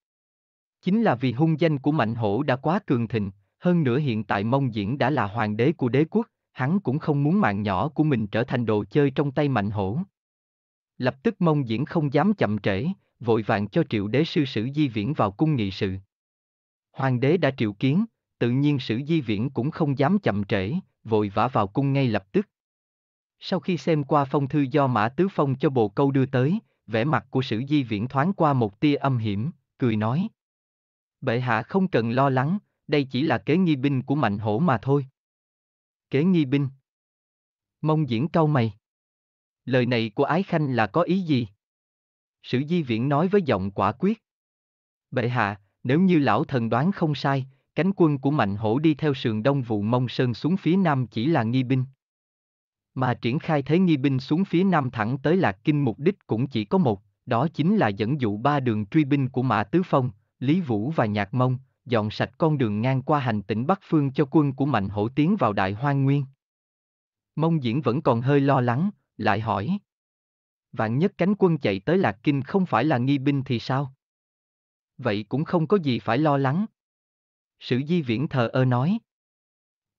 Chính là vì hung danh của Mạnh Hổ đã quá cường thịnh, hơn nữa hiện tại Mông Diễn đã là hoàng đế của đế quốc, hắn cũng không muốn mạng nhỏ của mình trở thành đồ chơi trong tay Mạnh Hổ. Lập tức Mông Diễn không dám chậm trễ, vội vàng cho triệu đế sư sử di viễn vào cung nghị sự. Hoàng đế đã triệu kiến, tự nhiên sử di viễn cũng không dám chậm trễ, vội vã vào cung ngay lập tức. Sau khi xem qua phong thư do Mã Tứ Phong cho bồ câu đưa tới, vẻ mặt của sử di viễn thoáng qua một tia âm hiểm, cười nói. Bệ hạ không cần lo lắng, đây chỉ là kế nghi binh của mạnh hổ mà thôi. Kế nghi binh. Mông diễn câu mày. Lời này của Ái Khanh là có ý gì? Sử Di Viễn nói với giọng quả quyết. Bệ hạ, nếu như lão thần đoán không sai, cánh quân của Mạnh Hổ đi theo sườn đông vụ Mông Sơn xuống phía nam chỉ là nghi binh. Mà triển khai thế nghi binh xuống phía nam thẳng tới Lạc Kinh mục đích cũng chỉ có một, đó chính là dẫn dụ ba đường truy binh của Mã Tứ Phong, Lý Vũ và Nhạc Mông, dọn sạch con đường ngang qua hành tỉnh Bắc Phương cho quân của Mạnh Hổ tiến vào Đại Hoang Nguyên. Mông Diễn vẫn còn hơi lo lắng, lại hỏi vạn nhất cánh quân chạy tới Lạc Kinh không phải là nghi binh thì sao? Vậy cũng không có gì phải lo lắng. Sử di viễn thờ ơ nói.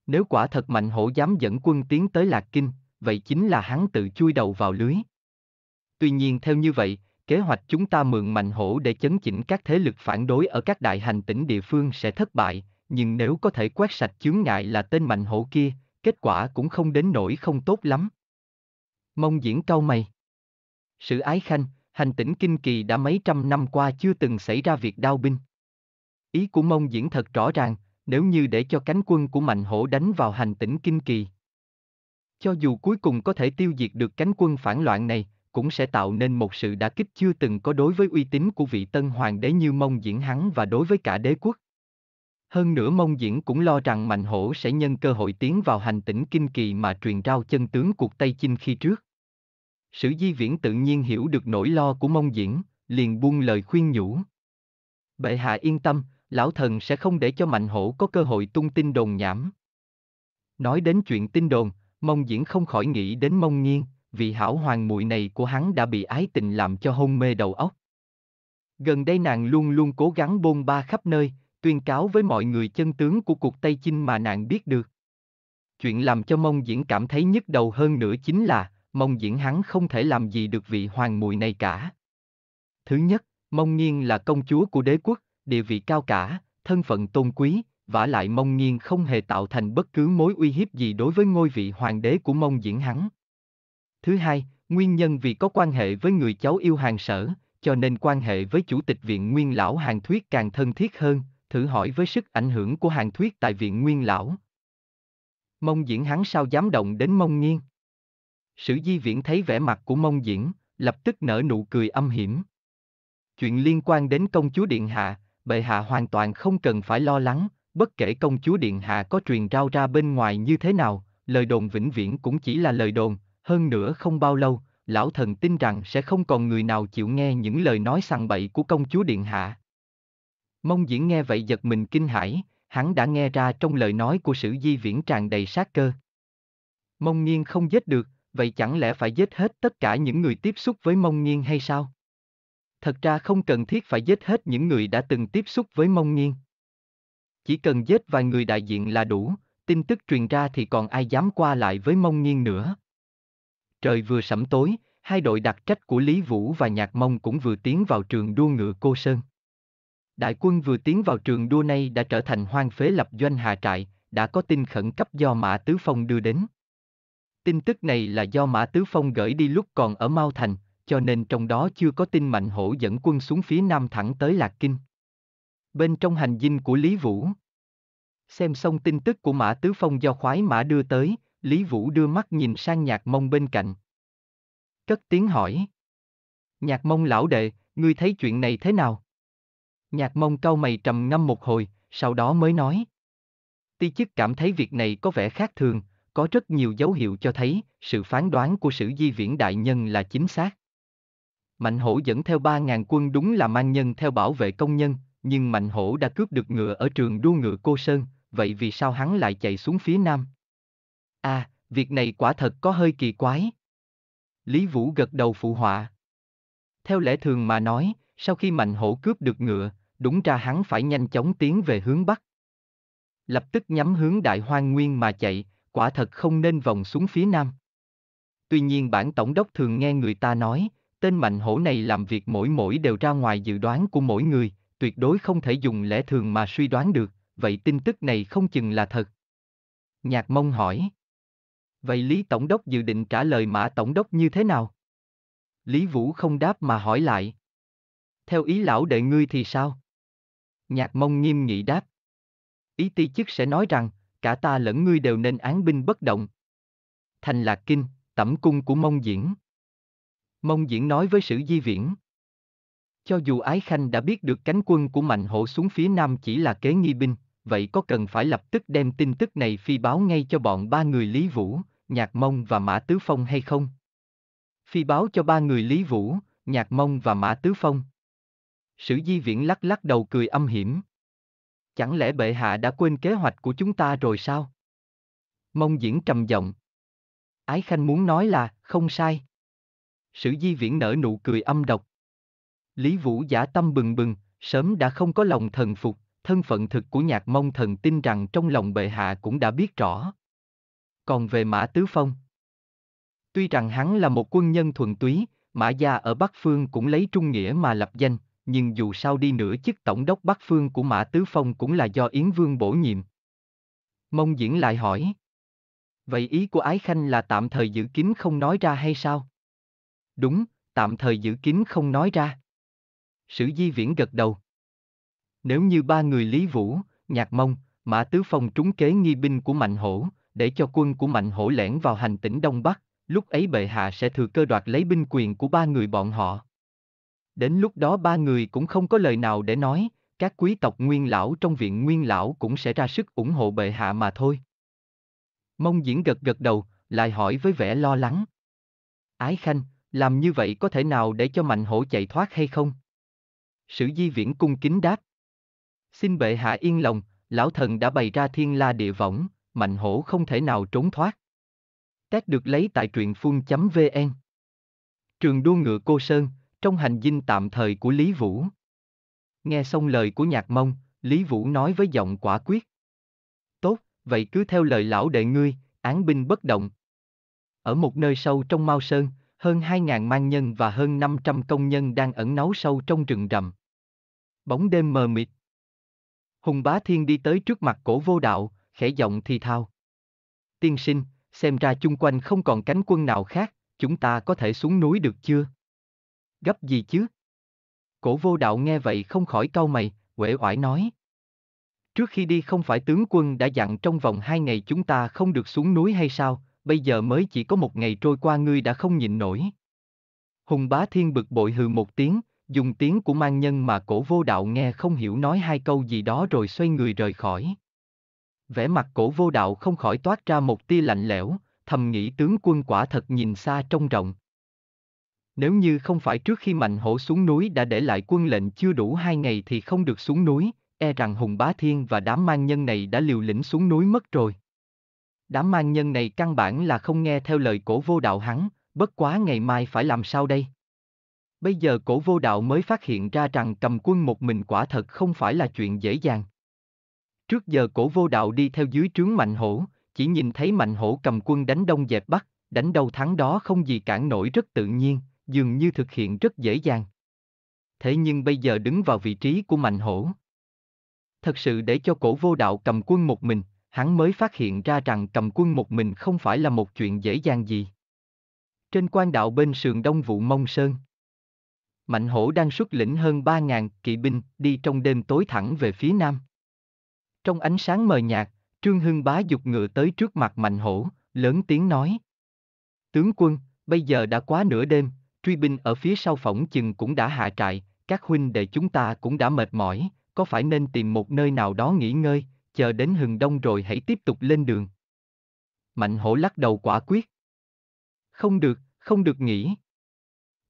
Nếu quả thật mạnh hổ dám dẫn quân tiến tới Lạc Kinh, vậy chính là hắn tự chui đầu vào lưới. Tuy nhiên theo như vậy, kế hoạch chúng ta mượn mạnh hổ để chấn chỉnh các thế lực phản đối ở các đại hành tỉnh địa phương sẽ thất bại, nhưng nếu có thể quét sạch chướng ngại là tên mạnh hổ kia, kết quả cũng không đến nỗi không tốt lắm. Mông diễn cau mày sự Ái Khanh, hành tỉnh Kinh Kỳ đã mấy trăm năm qua chưa từng xảy ra việc đao binh. Ý của Mông Diễn thật rõ ràng, nếu như để cho cánh quân của Mạnh Hổ đánh vào hành tỉnh Kinh Kỳ. Cho dù cuối cùng có thể tiêu diệt được cánh quân phản loạn này, cũng sẽ tạo nên một sự đả kích chưa từng có đối với uy tín của vị tân hoàng đế như Mông Diễn hắn và đối với cả đế quốc. Hơn nữa Mông Diễn cũng lo rằng Mạnh Hổ sẽ nhân cơ hội tiến vào hành tỉnh Kinh Kỳ mà truyền rao chân tướng cuộc Tây Chinh khi trước. Sử Di Viễn tự nhiên hiểu được nỗi lo của Mông Diễn, liền buông lời khuyên nhủ. Bệ hạ yên tâm, lão thần sẽ không để cho Mạnh Hổ có cơ hội tung tin đồn nhảm. Nói đến chuyện tin đồn, Mông Diễn không khỏi nghĩ đến Mông Nghiên, vị hảo hoàng muội này của hắn đã bị ái tình làm cho hôn mê đầu óc. Gần đây nàng luôn luôn cố gắng bôn ba khắp nơi, tuyên cáo với mọi người chân tướng của cuộc Tây Chinh mà nàng biết được. Chuyện làm cho Mông Diễn cảm thấy nhức đầu hơn nữa chính là, Mông diễn hắn không thể làm gì được vị hoàng mùi này cả. Thứ nhất, Mông nghiêng là công chúa của đế quốc, địa vị cao cả, thân phận tôn quý, vả lại Mông nghiêng không hề tạo thành bất cứ mối uy hiếp gì đối với ngôi vị hoàng đế của Mông diễn hắn. Thứ hai, nguyên nhân vì có quan hệ với người cháu yêu hàng sở, cho nên quan hệ với chủ tịch viện nguyên lão hàng thuyết càng thân thiết hơn, thử hỏi với sức ảnh hưởng của hàng thuyết tại viện nguyên lão. Mông diễn hắn sao dám động đến Mông nghiêng. Sử Di Viễn thấy vẻ mặt của Mông Diễn, lập tức nở nụ cười âm hiểm. Chuyện liên quan đến công chúa Điện Hạ, bệ hạ hoàn toàn không cần phải lo lắng, bất kể công chúa Điện Hạ có truyền rao ra bên ngoài như thế nào, lời đồn vĩnh viễn cũng chỉ là lời đồn, hơn nữa không bao lâu, lão thần tin rằng sẽ không còn người nào chịu nghe những lời nói sằng bậy của công chúa Điện Hạ. Mông diễn nghe vậy giật mình kinh hãi, hắn đã nghe ra trong lời nói của sử di viễn tràn đầy sát cơ. Mông nghiêng không giết được, vậy chẳng lẽ phải giết hết tất cả những người tiếp xúc với mông nghiêng hay sao? Thật ra không cần thiết phải giết hết những người đã từng tiếp xúc với mông nghiêng. Chỉ cần giết vài người đại diện là đủ, tin tức truyền ra thì còn ai dám qua lại với mông nghiêng nữa. Trời vừa sẩm tối, hai đội đặc trách của Lý Vũ và Nhạc Mông cũng vừa tiến vào trường đua ngựa Cô Sơn. Đại quân vừa tiến vào trường đua này đã trở thành hoang phế lập doanh hạ trại, đã có tin khẩn cấp do Mã Tứ Phong đưa đến. Tin tức này là do Mã Tứ Phong gửi đi lúc còn ở Mao Thành, cho nên trong đó chưa có tin Mạnh Hổ dẫn quân xuống phía nam thẳng tới Lạc Kinh. Bên trong hành dinh của Lý Vũ Xem xong tin tức của Mã Tứ Phong do khoái Mã đưa tới, Lý Vũ đưa mắt nhìn sang nhạc mông bên cạnh. Cất tiếng hỏi. Nhạc mông lão đệ, ngươi thấy chuyện này thế nào? Nhạc mông cau mày trầm ngâm một hồi, sau đó mới nói. Ti chức cảm thấy việc này có vẻ khác thường, có rất nhiều dấu hiệu cho thấy sự phán đoán của sử di viễn đại nhân là chính xác. Mạnh hổ dẫn theo 3.000 quân đúng là mang nhân theo bảo vệ công nhân, nhưng mạnh hổ đã cướp được ngựa ở trường đua ngựa Cô Sơn, vậy vì sao hắn lại chạy xuống phía nam? À, việc này quả thật có hơi kỳ quái. Lý Vũ gật đầu phụ họa. Theo lẽ thường mà nói, sau khi mạnh hổ cướp được ngựa, đúng ra hắn phải nhanh chóng tiến về hướng bắc. Lập tức nhắm hướng đại hoang nguyên mà chạy, quả thật không nên vòng xuống phía nam. Tuy nhiên bản tổng đốc thường nghe người ta nói, tên mạnh hổ này làm việc mỗi mỗi đều ra ngoài dự đoán của mỗi người, tuyệt đối không thể dùng lẽ thường mà suy đoán được, vậy tin tức này không chừng là thật. Nhạc mông hỏi. Vậy Lý Tổng đốc dự định trả lời Mã Tổng đốc như thế nào? Lý Vũ không đáp mà hỏi lại. Theo ý lão đệ ngươi thì sao? Nhạc mông nghiêm nghị đáp. Ý ti chức sẽ nói rằng, cả ta lẫn ngươi đều nên án binh bất động. Thành Lạc Kinh, tẩm cung của Mông Diễn. Mông Diễn nói với Sử Di Viễn. Cho dù Ái Khanh đã biết được cánh quân của Mạnh hổ xuống phía Nam chỉ là kế nghi binh, vậy có cần phải lập tức đem tin tức này phi báo ngay cho bọn ba người Lý Vũ, Nhạc Mông và Mã Tứ Phong hay không? Phi báo cho ba người Lý Vũ, Nhạc Mông và Mã Tứ Phong. Sử Di Viễn lắc lắc đầu cười âm hiểm. Chẳng lẽ bệ hạ đã quên kế hoạch của chúng ta rồi sao? Mông diễn trầm giọng. Ái Khanh muốn nói là, không sai. Sử di viễn nở nụ cười âm độc. Lý Vũ giả tâm bừng bừng, sớm đã không có lòng thần phục, thân phận thực của nhạc mông thần tin rằng trong lòng bệ hạ cũng đã biết rõ. Còn về Mã Tứ Phong, tuy rằng hắn là một quân nhân thuần túy, Mã Gia ở Bắc Phương cũng lấy trung nghĩa mà lập danh, nhưng dù sao đi nữa chức tổng đốc Bắc Phương của Mã Tứ Phong cũng là do Yến Vương bổ nhiệm. Mông Diễn lại hỏi. Vậy ý của Ái Khanh là tạm thời giữ kín không nói ra hay sao? Đúng, tạm thời giữ kín không nói ra. Sử Di Viễn gật đầu. Nếu như ba người Lý Vũ, Nhạc Mông, Mã Tứ Phong trúng kế nghi binh của Mạnh Hổ, để cho quân của Mạnh Hổ lẻn vào hành tỉnh Đông Bắc, lúc ấy bệ hạ sẽ thừa cơ đoạt lấy binh quyền của ba người bọn họ. Đến lúc đó ba người cũng không có lời nào để nói, các quý tộc nguyên lão trong viện nguyên lão cũng sẽ ra sức ủng hộ bệ hạ mà thôi. Mông diễn gật gật đầu, lại hỏi với vẻ lo lắng. Ái khanh, làm như vậy có thể nào để cho mạnh hổ chạy thoát hay không? Sử di viễn cung kính đáp. Xin bệ hạ yên lòng, lão thần đã bày ra thiên la địa võng, mạnh hổ không thể nào trốn thoát. Tết được lấy tại truyện phun.vn Trường đua ngựa cô Sơn, trong hành dinh tạm thời của Lý Vũ. Nghe xong lời của nhạc mông, Lý Vũ nói với giọng quả quyết. Tốt, vậy cứ theo lời lão đệ ngươi, án binh bất động. Ở một nơi sâu trong Mao Sơn, hơn 2.000 mang nhân và hơn 500 công nhân đang ẩn náu sâu trong rừng rậm. Bóng đêm mờ mịt. Hùng bá thiên đi tới trước mặt cổ vô đạo, khẽ giọng thì thao. Tiên sinh, xem ra chung quanh không còn cánh quân nào khác, chúng ta có thể xuống núi được chưa? gấp gì chứ? Cổ vô đạo nghe vậy không khỏi cau mày, uể oải nói. Trước khi đi không phải tướng quân đã dặn trong vòng hai ngày chúng ta không được xuống núi hay sao, bây giờ mới chỉ có một ngày trôi qua ngươi đã không nhịn nổi. Hùng bá thiên bực bội hừ một tiếng, dùng tiếng của mang nhân mà cổ vô đạo nghe không hiểu nói hai câu gì đó rồi xoay người rời khỏi. Vẻ mặt cổ vô đạo không khỏi toát ra một tia lạnh lẽo, thầm nghĩ tướng quân quả thật nhìn xa trông rộng, nếu như không phải trước khi Mạnh Hổ xuống núi đã để lại quân lệnh chưa đủ hai ngày thì không được xuống núi, e rằng Hùng Bá Thiên và đám mang nhân này đã liều lĩnh xuống núi mất rồi. Đám mang nhân này căn bản là không nghe theo lời cổ vô đạo hắn, bất quá ngày mai phải làm sao đây? Bây giờ cổ vô đạo mới phát hiện ra rằng cầm quân một mình quả thật không phải là chuyện dễ dàng. Trước giờ cổ vô đạo đi theo dưới trướng mạnh hổ, chỉ nhìn thấy mạnh hổ cầm quân đánh đông dẹp bắc, đánh đâu thắng đó không gì cản nổi rất tự nhiên, dường như thực hiện rất dễ dàng. Thế nhưng bây giờ đứng vào vị trí của Mạnh Hổ. Thật sự để cho cổ vô đạo cầm quân một mình, hắn mới phát hiện ra rằng cầm quân một mình không phải là một chuyện dễ dàng gì. Trên quan đạo bên sườn đông vụ Mông Sơn, Mạnh Hổ đang xuất lĩnh hơn 3.000 kỵ binh đi trong đêm tối thẳng về phía nam. Trong ánh sáng mờ nhạt, Trương Hưng Bá dục ngựa tới trước mặt Mạnh Hổ, lớn tiếng nói. Tướng quân, bây giờ đã quá nửa đêm, truy binh ở phía sau phỏng chừng cũng đã hạ trại, các huynh đệ chúng ta cũng đã mệt mỏi, có phải nên tìm một nơi nào đó nghỉ ngơi, chờ đến hừng đông rồi hãy tiếp tục lên đường. Mạnh hổ lắc đầu quả quyết. Không được, không được nghỉ.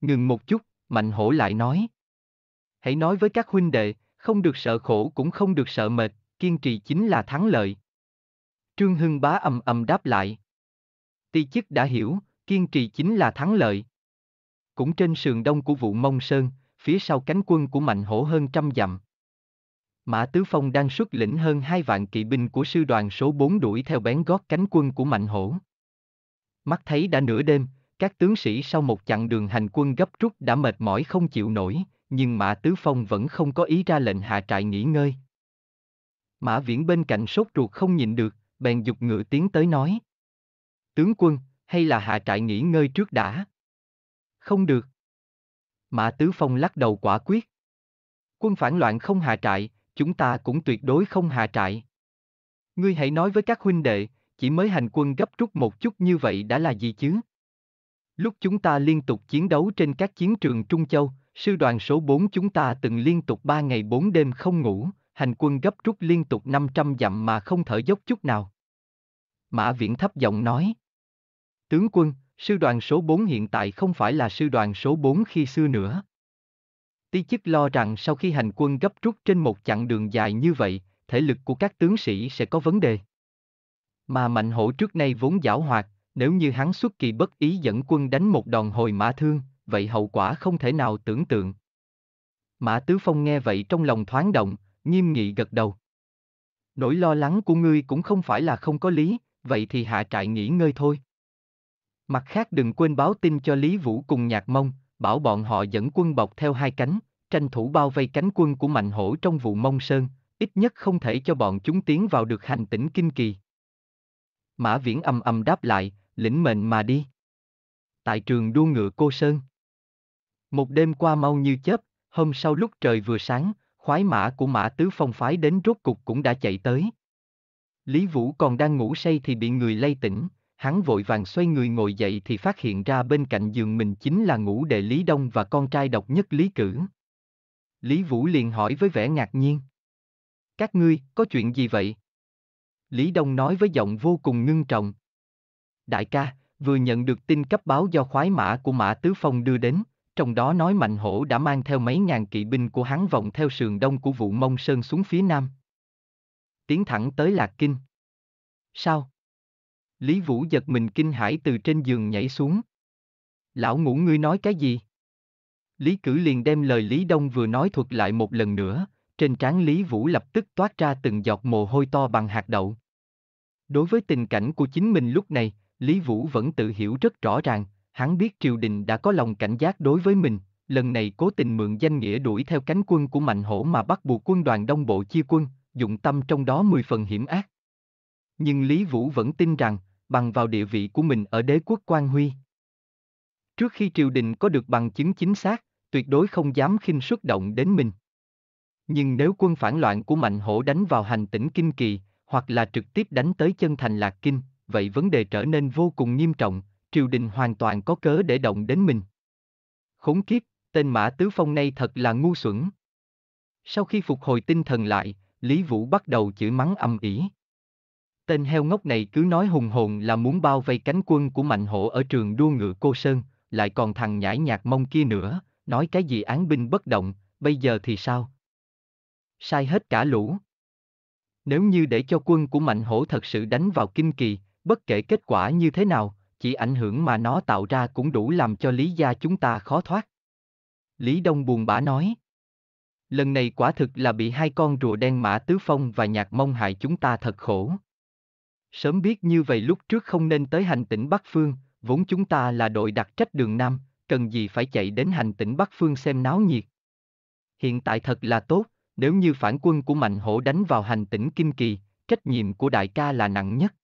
Ngừng một chút, mạnh hổ lại nói. Hãy nói với các huynh đệ, không được sợ khổ cũng không được sợ mệt, kiên trì chính là thắng lợi. Trương Hưng bá ầm ầm đáp lại. Ti chức đã hiểu, kiên trì chính là thắng lợi cũng trên sườn đông của vụ mông sơn, phía sau cánh quân của mạnh hổ hơn trăm dặm. Mã Tứ Phong đang xuất lĩnh hơn hai vạn kỵ binh của sư đoàn số 4 đuổi theo bén gót cánh quân của mạnh hổ. Mắt thấy đã nửa đêm, các tướng sĩ sau một chặng đường hành quân gấp rút đã mệt mỏi không chịu nổi, nhưng Mã Tứ Phong vẫn không có ý ra lệnh hạ trại nghỉ ngơi. Mã Viễn bên cạnh sốt ruột không nhịn được, bèn dục ngựa tiến tới nói. Tướng quân, hay là hạ trại nghỉ ngơi trước đã không được. Mã Tứ Phong lắc đầu quả quyết. Quân phản loạn không hạ trại, chúng ta cũng tuyệt đối không hạ trại. Ngươi hãy nói với các huynh đệ, chỉ mới hành quân gấp rút một chút như vậy đã là gì chứ? Lúc chúng ta liên tục chiến đấu trên các chiến trường Trung Châu, sư đoàn số 4 chúng ta từng liên tục 3 ngày 4 đêm không ngủ, hành quân gấp rút liên tục 500 dặm mà không thở dốc chút nào. Mã Viễn thấp giọng nói. Tướng quân, sư đoàn số 4 hiện tại không phải là sư đoàn số 4 khi xưa nữa. Ti chức lo rằng sau khi hành quân gấp rút trên một chặng đường dài như vậy, thể lực của các tướng sĩ sẽ có vấn đề. Mà mạnh hổ trước nay vốn giảo hoạt, nếu như hắn xuất kỳ bất ý dẫn quân đánh một đòn hồi mã thương, vậy hậu quả không thể nào tưởng tượng. Mã Tứ Phong nghe vậy trong lòng thoáng động, nghiêm nghị gật đầu. Nỗi lo lắng của ngươi cũng không phải là không có lý, vậy thì hạ trại nghỉ ngơi thôi. Mặt khác đừng quên báo tin cho Lý Vũ cùng Nhạc Mông, bảo bọn họ dẫn quân bọc theo hai cánh, tranh thủ bao vây cánh quân của Mạnh Hổ trong vụ Mông Sơn, ít nhất không thể cho bọn chúng tiến vào được hành tỉnh Kinh Kỳ. Mã Viễn âm âm đáp lại, lĩnh mệnh mà đi. Tại trường đua ngựa Cô Sơn. Một đêm qua mau như chớp, hôm sau lúc trời vừa sáng, khoái mã của mã tứ phong phái đến rốt cục cũng đã chạy tới. Lý Vũ còn đang ngủ say thì bị người lay tỉnh, hắn vội vàng xoay người ngồi dậy thì phát hiện ra bên cạnh giường mình chính là ngũ đệ Lý Đông và con trai độc nhất Lý Cử. Lý Vũ liền hỏi với vẻ ngạc nhiên. Các ngươi, có chuyện gì vậy? Lý Đông nói với giọng vô cùng ngưng trọng. Đại ca, vừa nhận được tin cấp báo do khoái mã của Mã Tứ Phong đưa đến, trong đó nói Mạnh Hổ đã mang theo mấy ngàn kỵ binh của hắn vòng theo sườn đông của vụ Mông Sơn xuống phía nam. Tiến thẳng tới Lạc Kinh. Sao? Lý Vũ giật mình kinh hãi từ trên giường nhảy xuống. Lão ngủ ngươi nói cái gì? Lý Cử liền đem lời Lý Đông vừa nói thuật lại một lần nữa, trên trán Lý Vũ lập tức toát ra từng giọt mồ hôi to bằng hạt đậu. Đối với tình cảnh của chính mình lúc này, Lý Vũ vẫn tự hiểu rất rõ ràng, hắn biết triều đình đã có lòng cảnh giác đối với mình, lần này cố tình mượn danh nghĩa đuổi theo cánh quân của Mạnh Hổ mà bắt buộc quân đoàn Đông Bộ chia quân, dụng tâm trong đó mười phần hiểm ác. Nhưng Lý Vũ vẫn tin rằng, bằng vào địa vị của mình ở đế quốc Quan Huy. Trước khi triều đình có được bằng chứng chính xác, tuyệt đối không dám khinh xuất động đến mình. Nhưng nếu quân phản loạn của Mạnh Hổ đánh vào hành tỉnh Kinh Kỳ, hoặc là trực tiếp đánh tới chân thành Lạc Kinh, vậy vấn đề trở nên vô cùng nghiêm trọng, triều đình hoàn toàn có cớ để động đến mình. Khốn kiếp, tên Mã Tứ Phong này thật là ngu xuẩn. Sau khi phục hồi tinh thần lại, Lý Vũ bắt đầu chửi mắng âm ỉ. Tên heo ngốc này cứ nói hùng hồn là muốn bao vây cánh quân của mạnh hổ ở trường đua ngựa cô Sơn, lại còn thằng nhãi nhạc mông kia nữa, nói cái gì án binh bất động, bây giờ thì sao? Sai hết cả lũ. Nếu như để cho quân của mạnh hổ thật sự đánh vào kinh kỳ, bất kể kết quả như thế nào, chỉ ảnh hưởng mà nó tạo ra cũng đủ làm cho lý gia chúng ta khó thoát. Lý Đông buồn bã nói. Lần này quả thực là bị hai con rùa đen mã tứ phong và nhạc mông hại chúng ta thật khổ. Sớm biết như vậy lúc trước không nên tới hành tỉnh Bắc Phương, vốn chúng ta là đội đặc trách đường Nam, cần gì phải chạy đến hành tỉnh Bắc Phương xem náo nhiệt. Hiện tại thật là tốt, nếu như phản quân của Mạnh Hổ đánh vào hành tỉnh Kim Kỳ, trách nhiệm của đại ca là nặng nhất.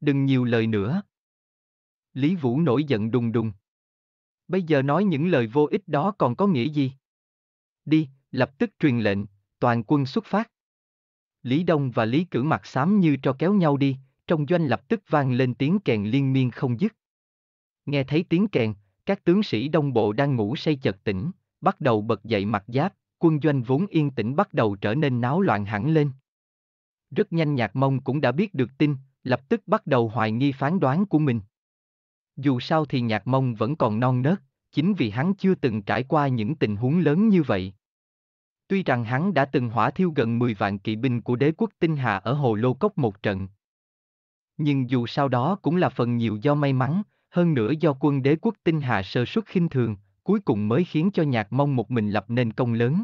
Đừng nhiều lời nữa. Lý Vũ nổi giận đùng đùng. Bây giờ nói những lời vô ích đó còn có nghĩa gì? Đi, lập tức truyền lệnh, toàn quân xuất phát. Lý Đông và Lý Cử mặt xám như cho kéo nhau đi, trong doanh lập tức vang lên tiếng kèn liên miên không dứt. Nghe thấy tiếng kèn, các tướng sĩ đông bộ đang ngủ say chợt tỉnh, bắt đầu bật dậy mặt giáp, quân doanh vốn yên tĩnh bắt đầu trở nên náo loạn hẳn lên. Rất nhanh nhạc mông cũng đã biết được tin, lập tức bắt đầu hoài nghi phán đoán của mình. Dù sao thì nhạc mông vẫn còn non nớt, chính vì hắn chưa từng trải qua những tình huống lớn như vậy, Tuy rằng hắn đã từng hỏa thiêu gần 10 vạn kỵ binh của đế quốc tinh hà ở hồ Lô Cốc một trận. Nhưng dù sau đó cũng là phần nhiều do may mắn, hơn nữa do quân đế quốc tinh hà sơ suất khinh thường, cuối cùng mới khiến cho nhạc mong một mình lập nên công lớn.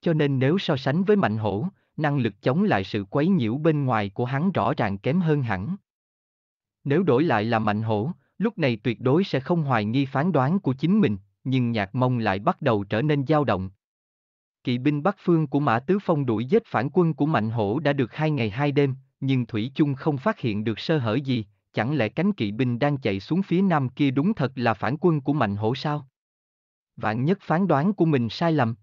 Cho nên nếu so sánh với mạnh hổ, năng lực chống lại sự quấy nhiễu bên ngoài của hắn rõ ràng kém hơn hẳn. Nếu đổi lại là mạnh hổ, lúc này tuyệt đối sẽ không hoài nghi phán đoán của chính mình, nhưng nhạc mông lại bắt đầu trở nên dao động, kỵ binh Bắc Phương của Mã Tứ Phong đuổi giết phản quân của Mạnh Hổ đã được hai ngày hai đêm, nhưng Thủy chung không phát hiện được sơ hở gì, chẳng lẽ cánh kỵ binh đang chạy xuống phía nam kia đúng thật là phản quân của Mạnh Hổ sao? Vạn nhất phán đoán của mình sai lầm.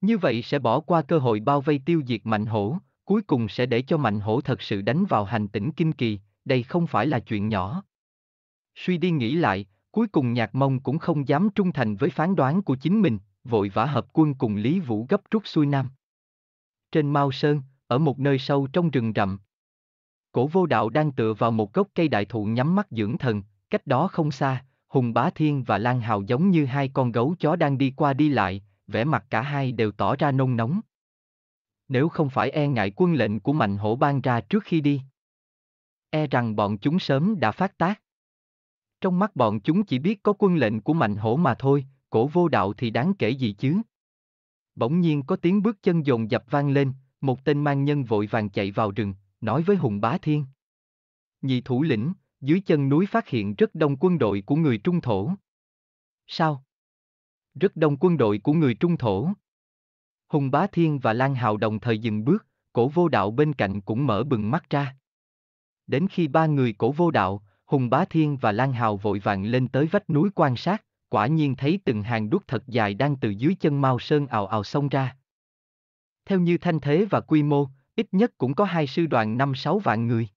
Như vậy sẽ bỏ qua cơ hội bao vây tiêu diệt Mạnh Hổ, cuối cùng sẽ để cho Mạnh Hổ thật sự đánh vào hành tỉnh Kinh Kỳ, đây không phải là chuyện nhỏ. Suy đi nghĩ lại, cuối cùng Nhạc Mông cũng không dám trung thành với phán đoán của chính mình, vội vã hợp quân cùng Lý Vũ gấp rút xuôi nam. Trên Mao Sơn, ở một nơi sâu trong rừng rậm. Cổ vô đạo đang tựa vào một gốc cây đại thụ nhắm mắt dưỡng thần, cách đó không xa, Hùng Bá Thiên và Lan Hào giống như hai con gấu chó đang đi qua đi lại, vẻ mặt cả hai đều tỏ ra nôn nóng. Nếu không phải e ngại quân lệnh của Mạnh Hổ ban ra trước khi đi, e rằng bọn chúng sớm đã phát tác. Trong mắt bọn chúng chỉ biết có quân lệnh của Mạnh Hổ mà thôi, cổ vô đạo thì đáng kể gì chứ? Bỗng nhiên có tiếng bước chân dồn dập vang lên, một tên mang nhân vội vàng chạy vào rừng, nói với Hùng Bá Thiên. Nhị thủ lĩnh, dưới chân núi phát hiện rất đông quân đội của người trung thổ. Sao? Rất đông quân đội của người trung thổ. Hùng Bá Thiên và Lan Hào đồng thời dừng bước, cổ vô đạo bên cạnh cũng mở bừng mắt ra. Đến khi ba người cổ vô đạo, Hùng Bá Thiên và Lan Hào vội vàng lên tới vách núi quan sát, quả nhiên thấy từng hàng đuốc thật dài đang từ dưới chân Mao Sơn ào ào xông ra. Theo như thanh thế và quy mô, ít nhất cũng có hai sư đoàn năm sáu vạn người.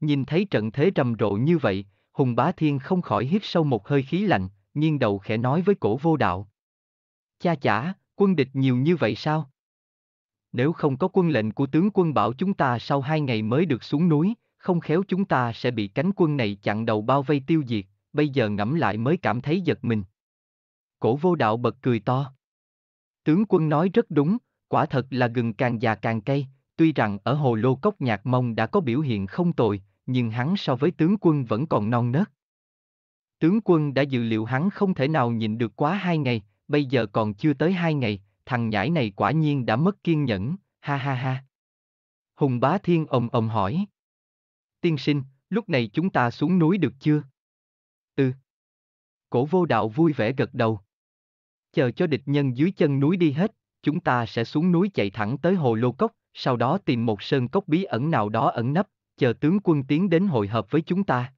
Nhìn thấy trận thế rầm rộ như vậy, Hùng Bá Thiên không khỏi hít sâu một hơi khí lạnh, nghiêng đầu khẽ nói với cổ vô đạo. Cha chả, quân địch nhiều như vậy sao? Nếu không có quân lệnh của tướng quân bảo chúng ta sau hai ngày mới được xuống núi, không khéo chúng ta sẽ bị cánh quân này chặn đầu bao vây tiêu diệt, bây giờ ngẫm lại mới cảm thấy giật mình. Cổ vô đạo bật cười to. Tướng quân nói rất đúng, quả thật là gừng càng già càng cay, tuy rằng ở hồ lô cốc nhạc mông đã có biểu hiện không tồi, nhưng hắn so với tướng quân vẫn còn non nớt. Tướng quân đã dự liệu hắn không thể nào nhịn được quá hai ngày, bây giờ còn chưa tới hai ngày, thằng nhãi này quả nhiên đã mất kiên nhẫn, ha ha ha. Hùng bá thiên ồng ồng hỏi. Tiên sinh, lúc này chúng ta xuống núi được chưa? Ừ. Cổ vô đạo vui vẻ gật đầu. Chờ cho địch nhân dưới chân núi đi hết, chúng ta sẽ xuống núi chạy thẳng tới hồ lô cốc, sau đó tìm một sơn cốc bí ẩn nào đó ẩn nấp, chờ tướng quân tiến đến hội hợp với chúng ta.